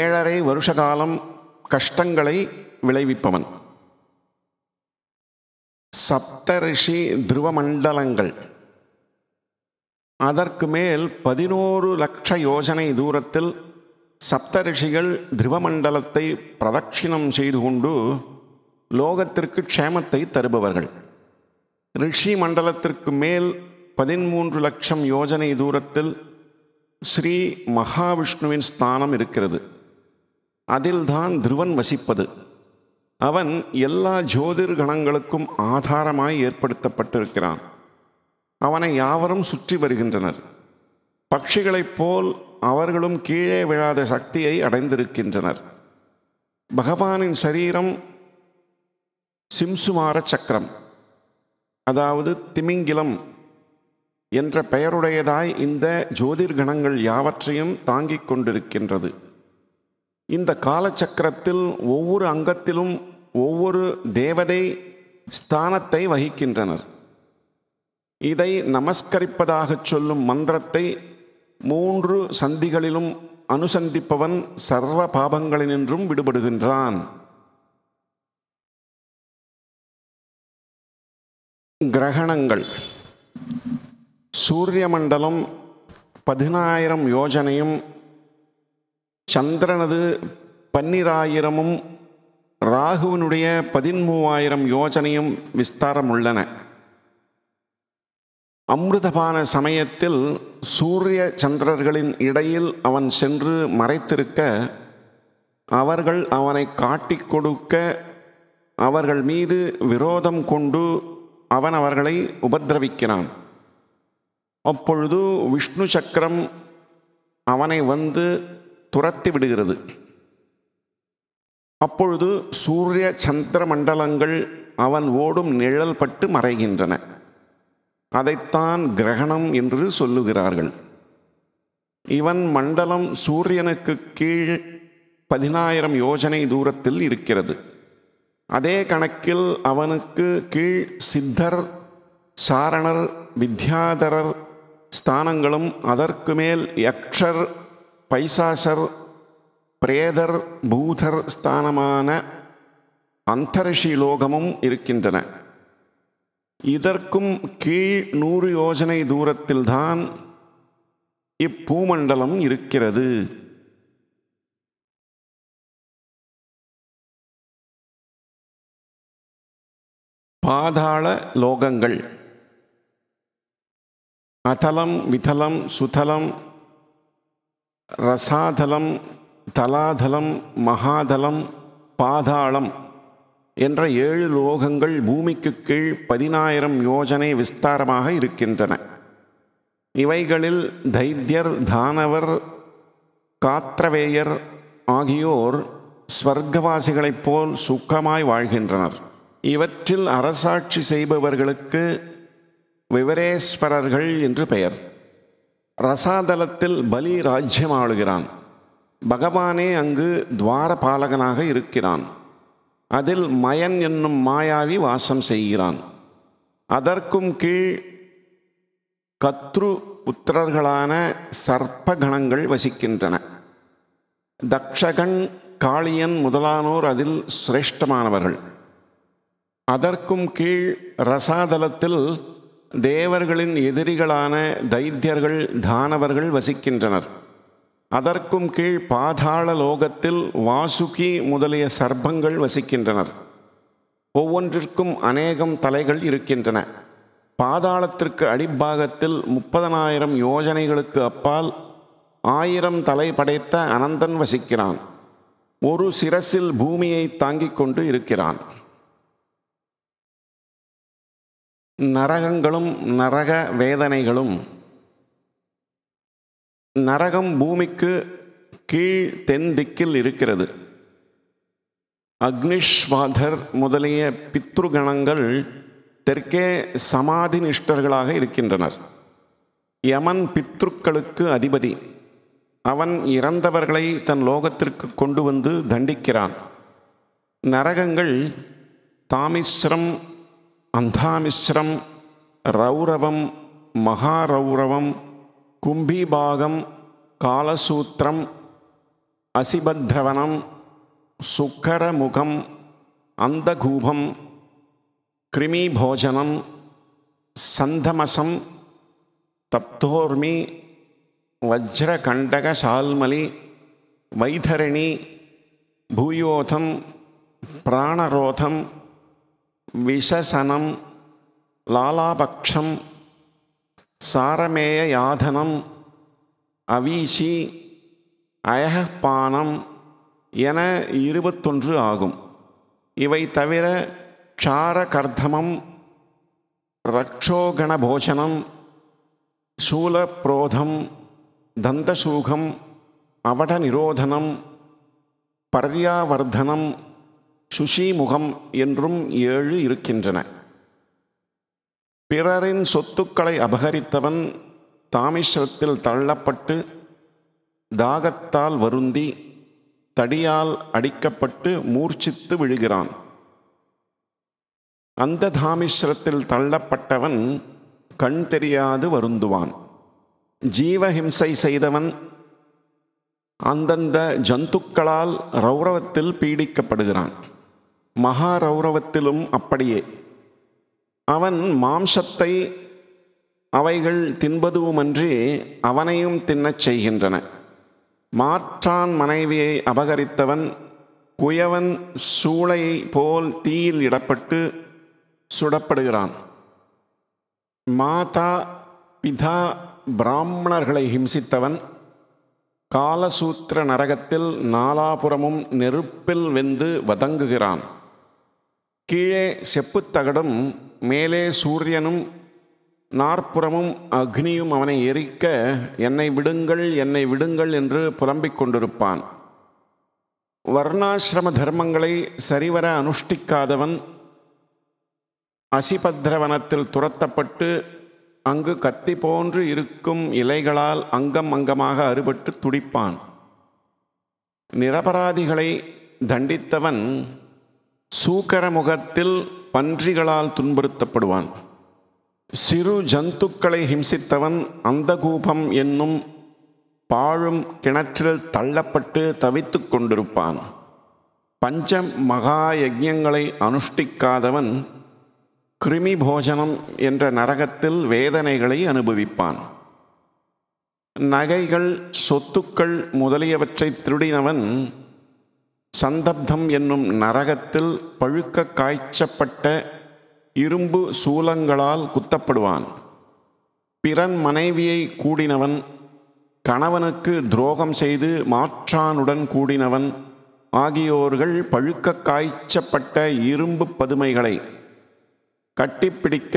ஏழரை வருஷ காலம் கஷ்டங்களை விளைவிப்பவன் சப்தரிஷி துருவமண்டலங்கள் அதற்கு மேல் பதினோரு லட்ச யோஜனை தூரத்தில் சப்தரிஷிகள் திருவமண்டலத்தை பிரதட்சிணம் செய்து கொண்டு லோகத்திற்கு க்ஷேமத்தை தருபவர்கள் ரிஷி மண்டலத்திற்கு மேல் பதிமூன்று லட்சம் யோஜனை தூரத்தில் ஸ்ரீ மகாவிஷ்ணுவின் ஸ்தானம் இருக்கிறது அதில்தான் திருவன் வசிப்பது அவன் எல்லா ஜோதிர்கணங்களுக்கும் ஆதாரமாய் ஏற்படுத்தப்பட்டிருக்கிறான் அவனை யாவரும் சுற்றி வருகின்றனர் பட்சிகளைப் போல் அவர்களும் கீழே விழாத சக்தியை அடைந்திருக்கின்றனர் பகவானின் சரீரம் சிம்சுமார சக்கரம் அதாவது திமிங்கிலம் என்ற பெயருடையதாய் இந்த ஜோதிர்கணங்கள் யாவற்றையும் தாங்கிக் கொண்டிருக்கின்றது இந்த காலச்சக்கரத்தில் ஒவ்வொரு அங்கத்திலும் ஒவ்வொரு தேவதை ஸ்தானத்தை வகிக்கின்றனர் இதை நமஸ்கரிப்பதாக சொல்லும் மந்திரத்தை மூன்று சந்திகளிலும் அனுசந்திப்பவன் சர்வ பாபங்களினின்றும் விடுபடுகின்றான் கிரகணங்கள் சூரிய மண்டலம் பதினாயிரம் யோஜனையும் சந்திரனது பன்னிராயிரமும் ராகுவினுடைய பதிமூவாயிரம் யோஜனையும் விஸ்தாரம் உள்ளன அமிர்தபான சமயத்தில் சூரிய சந்திரர்களின் இடையில் அவன் சென்று மறைத்திருக்க அவர்கள் அவனை காட்டி கொடுக்க அவர்கள் மீது விரோதம் கொண்டு அவன் அவர்களை உபதிரவிக்கிறான் அப்பொழுது விஷ்ணு சக்கரம் அவனை வந்து துரத்தி விடுகிறது அப்பொழுது சூரிய சந்திர மண்டலங்கள் அவன் ஓடும் நிழல் பட்டு மறைகின்றன அதைத்தான் கிரகணம் என்று சொல்லுகிறார்கள் இவன் மண்டலம் சூரியனுக்கு கீழ் பதினாயிரம் யோஜனை தூரத்தில் இருக்கிறது அதே கணக்கில் அவனுக்கு கீழ் சித்தர் சாரணர் வித்யாதரர் ஸ்தானங்களும் அதற்கு மேல் யக்ஷர் பைசாசர் பிரேதர் பூதர் ஸ்தானமான அந்தரிஷி லோகமும் இருக்கின்றன இதற்கும் கீழ் நூறு யோஜனை தூரத்தில்தான் இப்பூமண்டலம் இருக்கிறது பாதாள லோகங்கள் அதலம் விதலம் சுதலம் ரசாதலம் தலாதலம் மகாதலம் பாதாளம் என்ற ஏழு லோகங்கள் பூமிக்கு கீழ் பதினாயிரம் யோஜனை விஸ்தாரமாக இருக்கின்றன இவைகளில் தைத்தியர் தானவர் காத்திரவேயர் ஆகியோர் ஸ்வர்க்கவாசிகளைப் போல் சுக்கமாய் வாழ்கின்றனர் இவற்றில் அரசாட்சி செய்பவர்களுக்கு விவரேஸ்வரர்கள் என்று பெயர் ரசாதலத்தில் பலி ராஜ்யம் ஆளுகிறான் பகவானே அங்கு துவாரபாலகனாக இருக்கிறான் அதில் மயன் என்னும் மாயாவி வாசம் செய்கிறான் அதற்கும் கீழ் கத்ரு புத்திரர்களான சர்ப்ப கணங்கள் வசிக்கின்றன தக்ஷகன் காளியன் முதலானோர் அதில் சிரேஷ்டமானவர்கள் அதற்கும் கீழ் ரசாதலத்தில் தேவர்களின் எதிரிகளான தைத்தியர்கள் தானவர்கள் வசிக்கின்றனர் அதற்கும் கீழ் பாதாள லோகத்தில் வாசுகி முதலிய சர்ப்பங்கள் வசிக்கின்றனர் ஒவ்வொன்றிற்கும் அநேகம் தலைகள் இருக்கின்றன பாதாளத்திற்கு அடிப்பாகத்தில் முப்பதனாயிரம் யோஜனைகளுக்கு அப்பால் ஆயிரம் தலை படைத்த அனந்தன் வசிக்கிறான் ஒரு சிரசில் பூமியை தாங்கிக் கொண்டு இருக்கிறான் நரகங்களும் நரக வேதனைகளும் நரகம் பூமிக்கு கீழ் தென் திக்கில் இருக்கிறது அக்னிஷ்வாதர் முதலிய பித்ருகணங்கள் தெற்கே சமாதி நிஷ்டர்களாக இருக்கின்றனர் யமன் பித்ருக்களுக்கு அதிபதி அவன் இறந்தவர்களை தன் லோகத்திற்கு கொண்டு வந்து தண்டிக்கிறான் நரகங்கள் தாமிஸ்ரம் அந்தாமிஸ்ரம் ரௌரவம் மகாரௌரவம் கும்பிபாகம் காலசூத்திரம் அசிபத்ரவணம் சுக்கரமுகம் அந்தகூபம் கிருமிபோஜனம் சந்தமசம் தப்தோர்மி வஜ்ரகண்டக சால்மலி வைதரணி பூயோதம் பிராணரோதம் விஷசனம் லாலாபக்ஷம் சாரமேய யாதனம் அவீசி அயகப்பானம் என இருபத்தொன்று ஆகும் இவை தவிர க்ஷாரகர்தமம் ரக்ஷோகணபோஜனம் சூலப்ரோதம் தந்தசூகம் நிரோதனம் பர்யாவர்தனம் சுஷிமுகம் என்றும் ஏழு இருக்கின்றன பிறரின் சொத்துக்களை அபகரித்தவன் தாமிஸ்வரத்தில் தள்ளப்பட்டு தாகத்தால் வருந்தி தடியால் அடிக்கப்பட்டு மூர்ச்சித்து விழுகிறான் அந்த தாமிஸ்ரத்தில் தள்ளப்பட்டவன் கண் தெரியாது வருந்துவான் ஜீவஹிம்சை செய்தவன் அந்தந்த ஜந்துக்களால் ரௌரவத்தில் பீடிக்கப்படுகிறான் மகா ரௌரவத்திலும் அப்படியே அவன் மாம்சத்தை அவைகள் தின்பதுவுமன்றி அவனையும் தின்னச் செய்கின்றன மாற்றான் மனைவியை அபகரித்தவன் குயவன் சூளை போல் தீயில் இடப்பட்டு சுடப்படுகிறான் மாதா பிதா பிராமணர்களை ஹிம்சித்தவன் காலசூத்திர நரகத்தில் நாலாபுரமும் நெருப்பில் வெந்து வதங்குகிறான் கீழே செப்புத்தகடும் மேலே சூரியனும் நாற்புறமும் அக்னியும் அவனை எரிக்க என்னை விடுங்கள் என்னை விடுங்கள் என்று புலம்பிக் கொண்டிருப்பான் வர்ணாசிரம தர்மங்களை சரிவர அனுஷ்டிக்காதவன் அசிபத்ரவனத்தில் துரத்தப்பட்டு அங்கு கத்தி போன்று இருக்கும் இலைகளால் அங்கம் அங்கமாக அறுபட்டு துடிப்பான் நிரபராதிகளை தண்டித்தவன் சூக்கர முகத்தில் பன்றிகளால் துன்புறுத்தப்படுவான் சிறு ஜந்துக்களை ஹிம்சித்தவன் அந்தகூபம் என்னும் பாழும் கிணற்றில் தள்ளப்பட்டு தவித்து கொண்டிருப்பான் பஞ்ச மகா யஜ்யங்களை அனுஷ்டிக்காதவன் கிருமி போஜனம் என்ற நரகத்தில் வேதனைகளை அனுபவிப்பான் நகைகள் சொத்துக்கள் முதலியவற்றை திருடினவன் சந்தப்தம் என்னும் நரகத்தில் பழுக்க காய்ச்சப்பட்ட இரும்பு சூலங்களால் குத்தப்படுவான் பிறன் மனைவியை கூடினவன் கணவனுக்கு துரோகம் செய்து மாற்றானுடன் கூடினவன் ஆகியோர்கள் பழுக்க காய்ச்சப்பட்ட இரும்பு பதுமைகளை கட்டிப்பிடிக்க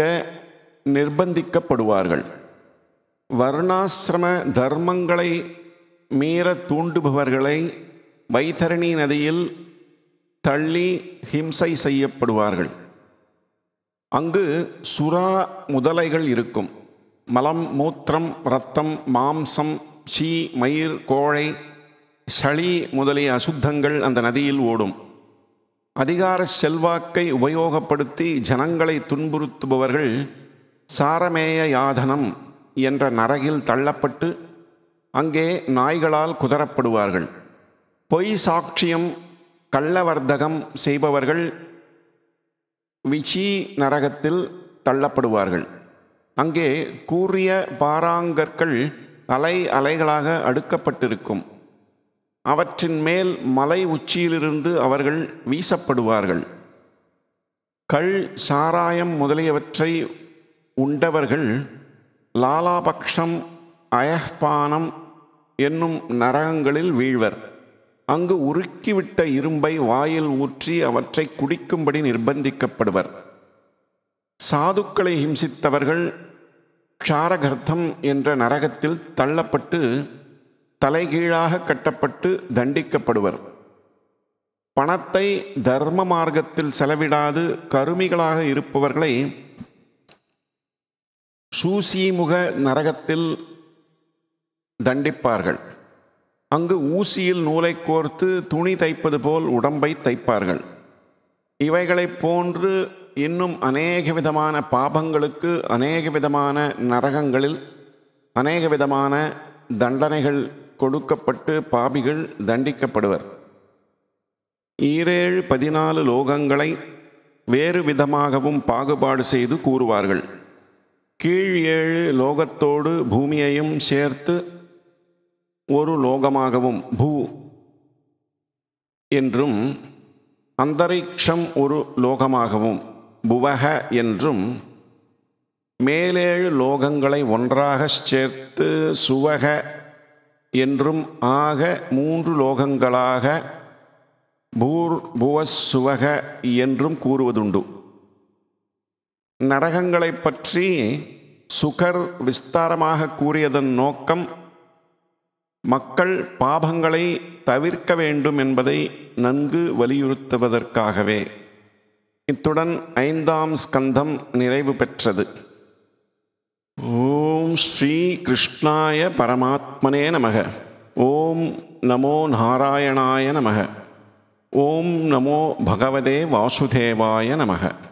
நிர்பந்திக்கப்படுவார்கள் வர்ணாசிரம தர்மங்களை மீற தூண்டுபவர்களை வைத்தரணி நதியில் தள்ளி ஹிம்சை செய்யப்படுவார்கள் அங்கு சுறா முதலைகள் இருக்கும் மலம் மூத்திரம் இரத்தம் மாம்சம் சீ மயிர் கோழை சளி முதலிய அசுத்தங்கள் அந்த நதியில் ஓடும் அதிகார செல்வாக்கை உபயோகப்படுத்தி ஜனங்களை துன்புறுத்துபவர்கள் சாரமேய யாதனம் என்ற நரகில் தள்ளப்பட்டு அங்கே நாய்களால் குதரப்படுவார்கள் பொய் சாட்சியம் கள்ளவர்த்தகம் செய்பவர்கள் விச்சி நரகத்தில் தள்ளப்படுவார்கள் அங்கே கூறிய பாராங்கற்கள் அலை அலைகளாக அடுக்கப்பட்டிருக்கும் அவற்றின் மேல் மலை உச்சியிலிருந்து அவர்கள் வீசப்படுவார்கள் கள் சாராயம் முதலியவற்றை உண்டவர்கள் லாலாபக்ஷம் அயஹ்பானம் என்னும் நரகங்களில் வீழ்வர் அங்கு உருக்கிவிட்ட இரும்பை வாயில் ஊற்றி அவற்றை குடிக்கும்படி நிர்பந்திக்கப்படுவர் சாதுக்களை ஹிம்சித்தவர்கள் க்ஷாரகர்த்தம் என்ற நரகத்தில் தள்ளப்பட்டு தலைகீழாக கட்டப்பட்டு தண்டிக்கப்படுவர் பணத்தை தர்ம மார்க்கத்தில் செலவிடாது கருமிகளாக இருப்பவர்களை சூசீமுக நரகத்தில் தண்டிப்பார்கள் அங்கு ஊசியில் நூலை கோர்த்து துணி தைப்பது போல் உடம்பை தைப்பார்கள் இவைகளைப் போன்று இன்னும் அநேக விதமான பாபங்களுக்கு அநேக விதமான நரகங்களில் அநேக விதமான தண்டனைகள் கொடுக்கப்பட்டு பாபிகள் தண்டிக்கப்படுவர் ஈரேழு பதினாலு லோகங்களை வேறு விதமாகவும் பாகுபாடு செய்து கூறுவார்கள் கீழ் ஏழு லோகத்தோடு பூமியையும் சேர்த்து ஒரு லோகமாகவும் பூ என்றும் அந்தரிக்ஷம் ஒரு லோகமாகவும் புவக என்றும் மேலேழு லோகங்களை ஒன்றாக சேர்த்து சுவக என்றும் ஆக மூன்று லோகங்களாக பூர் புவசுவக என்றும் கூறுவதுண்டு நரகங்களை பற்றி சுகர் விஸ்தாரமாக கூறியதன் நோக்கம் மக்கள் பாபங்களை தவிர்க்க வேண்டும் என்பதை நன்கு வலியுறுத்துவதற்காகவே இத்துடன் ஐந்தாம் ஸ்கந்தம் நிறைவு பெற்றது ஓம் ஸ்ரீ கிருஷ்ணாய பரமாத்மனே நமக ஓம் நமோ நாராயணாய நமக ஓம் நமோ பகவதே வாசுதேவாய நமக